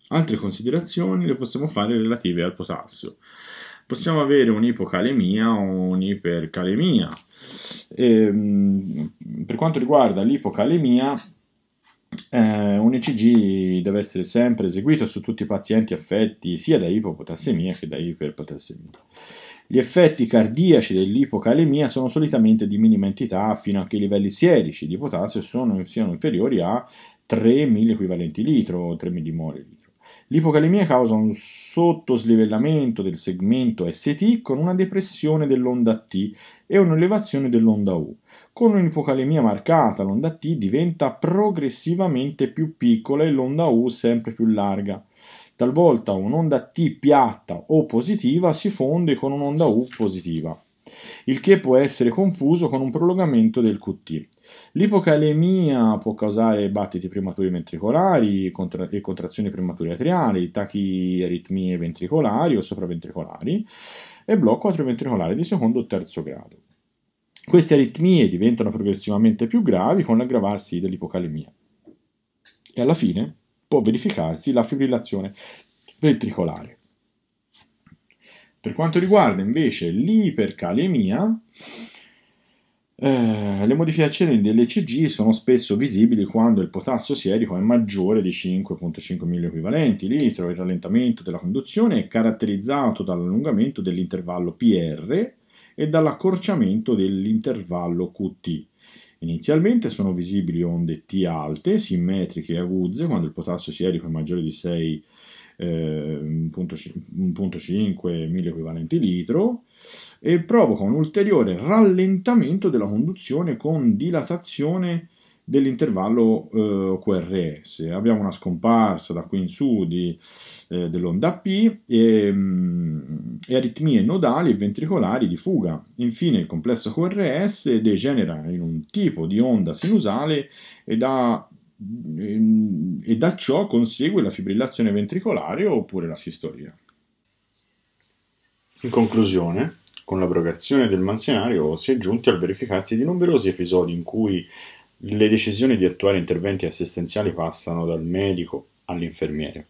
Altre considerazioni le possiamo fare relative al potassio possiamo avere un'ipocalemia o un'ipercalemia. E, ehm, per quanto riguarda l'ipocalemia, eh, un ECG deve essere sempre eseguito su tutti i pazienti affetti sia da ipopotassemia che da iperpotassemia. Gli effetti cardiaci dell'ipocalemia sono solitamente di minima entità fino a che i livelli sierici di potassio sono, siano inferiori a 3 equivalenti litro o 3 millimoli litro. L'ipocalemia causa un sottoslivellamento del segmento ST con una depressione dell'onda T e un'elevazione dell'onda U. Con un'ipocalemia marcata l'onda T diventa progressivamente più piccola e l'onda U sempre più larga. Talvolta un'onda T piatta o positiva si fonde con un'onda U positiva il che può essere confuso con un prolungamento del QT. L'ipocalemia può causare battiti prematuri ventricolari contra e contrazioni premature atriali, tachiaritmie ventricolari o sopraventricolari e blocco atrioventricolare di secondo o terzo grado. Queste aritmie diventano progressivamente più gravi con l'aggravarsi dell'ipocalemia e alla fine può verificarsi la fibrillazione ventricolare. Per quanto riguarda invece l'ipercalemia, eh, le modificazioni dell'ECG sono spesso visibili quando il potassio sierico è maggiore di 5.5 equivalenti litro. Il rallentamento della conduzione è caratterizzato dall'allungamento dell'intervallo PR e dall'accorciamento dell'intervallo QT. Inizialmente sono visibili onde T alte, simmetriche e aguzze quando il potassio sierico è maggiore di 6 1.5 ehm, mille equivalenti litro e provoca un ulteriore rallentamento della conduzione con dilatazione dell'intervallo eh, QRS. Abbiamo una scomparsa da qui in su di, eh, dell'onda P e, ehm, mh, e, aritmie nodali e ventricolari di fuga. Infine il complesso QRS degenera in un tipo di onda sinusale e da Ehm, e, da ciò consegue la fibrillazione ventricolare oppure la sistolia. In conclusione, con l'abrogazione del mansionario si è giunti al verificarsi di numerosi episodi in cui le decisioni di attuare interventi assistenziali passano dal medico all'infermiere.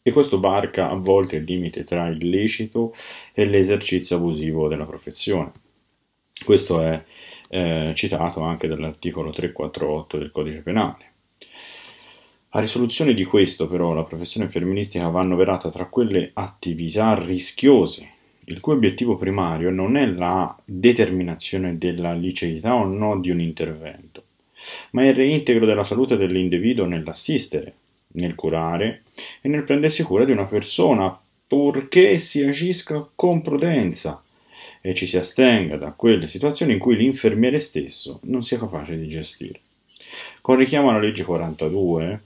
E questo varca a volte il limite tra il lecito e l'esercizio abusivo della professione. Questo è eh, citato anche dall'articolo 348 del codice penale. A risoluzione di questo, però, la professione femministica va annoverata tra quelle attività rischiose, il cui obiettivo primario non è la determinazione della liceità o no di un intervento, ma il reintegro della salute dell'individuo nell'assistere, nel curare e nel prendersi cura di una persona, purché si agisca con prudenza, e ci si astenga da quelle situazioni in cui l'infermiere stesso non sia capace di gestire. Con richiamo alla legge 42,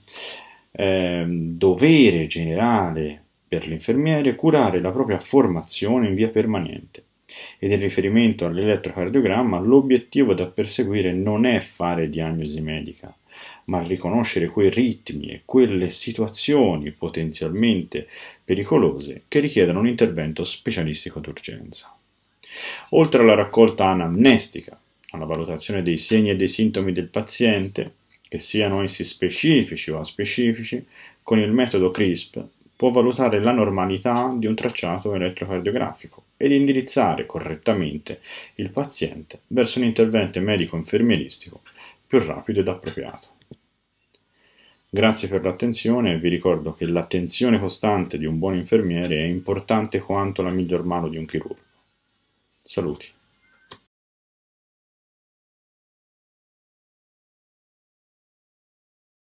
eh, dovere generale per l'infermiere curare la propria formazione in via permanente ed in riferimento all'elettrocardiogramma l'obiettivo da perseguire non è fare diagnosi medica, ma riconoscere quei ritmi e quelle situazioni potenzialmente pericolose che richiedono un intervento specialistico d'urgenza. Oltre alla raccolta anamnestica, alla valutazione dei segni e dei sintomi del paziente, che siano essi specifici o aspecifici, con il metodo CRISP può valutare la normalità di un tracciato elettrocardiografico ed indirizzare correttamente il paziente verso un intervento medico-infermieristico più rapido ed appropriato. Grazie per l'attenzione e vi ricordo che l'attenzione costante di un buon infermiere è importante quanto la miglior mano di un chirurgo. Saluti.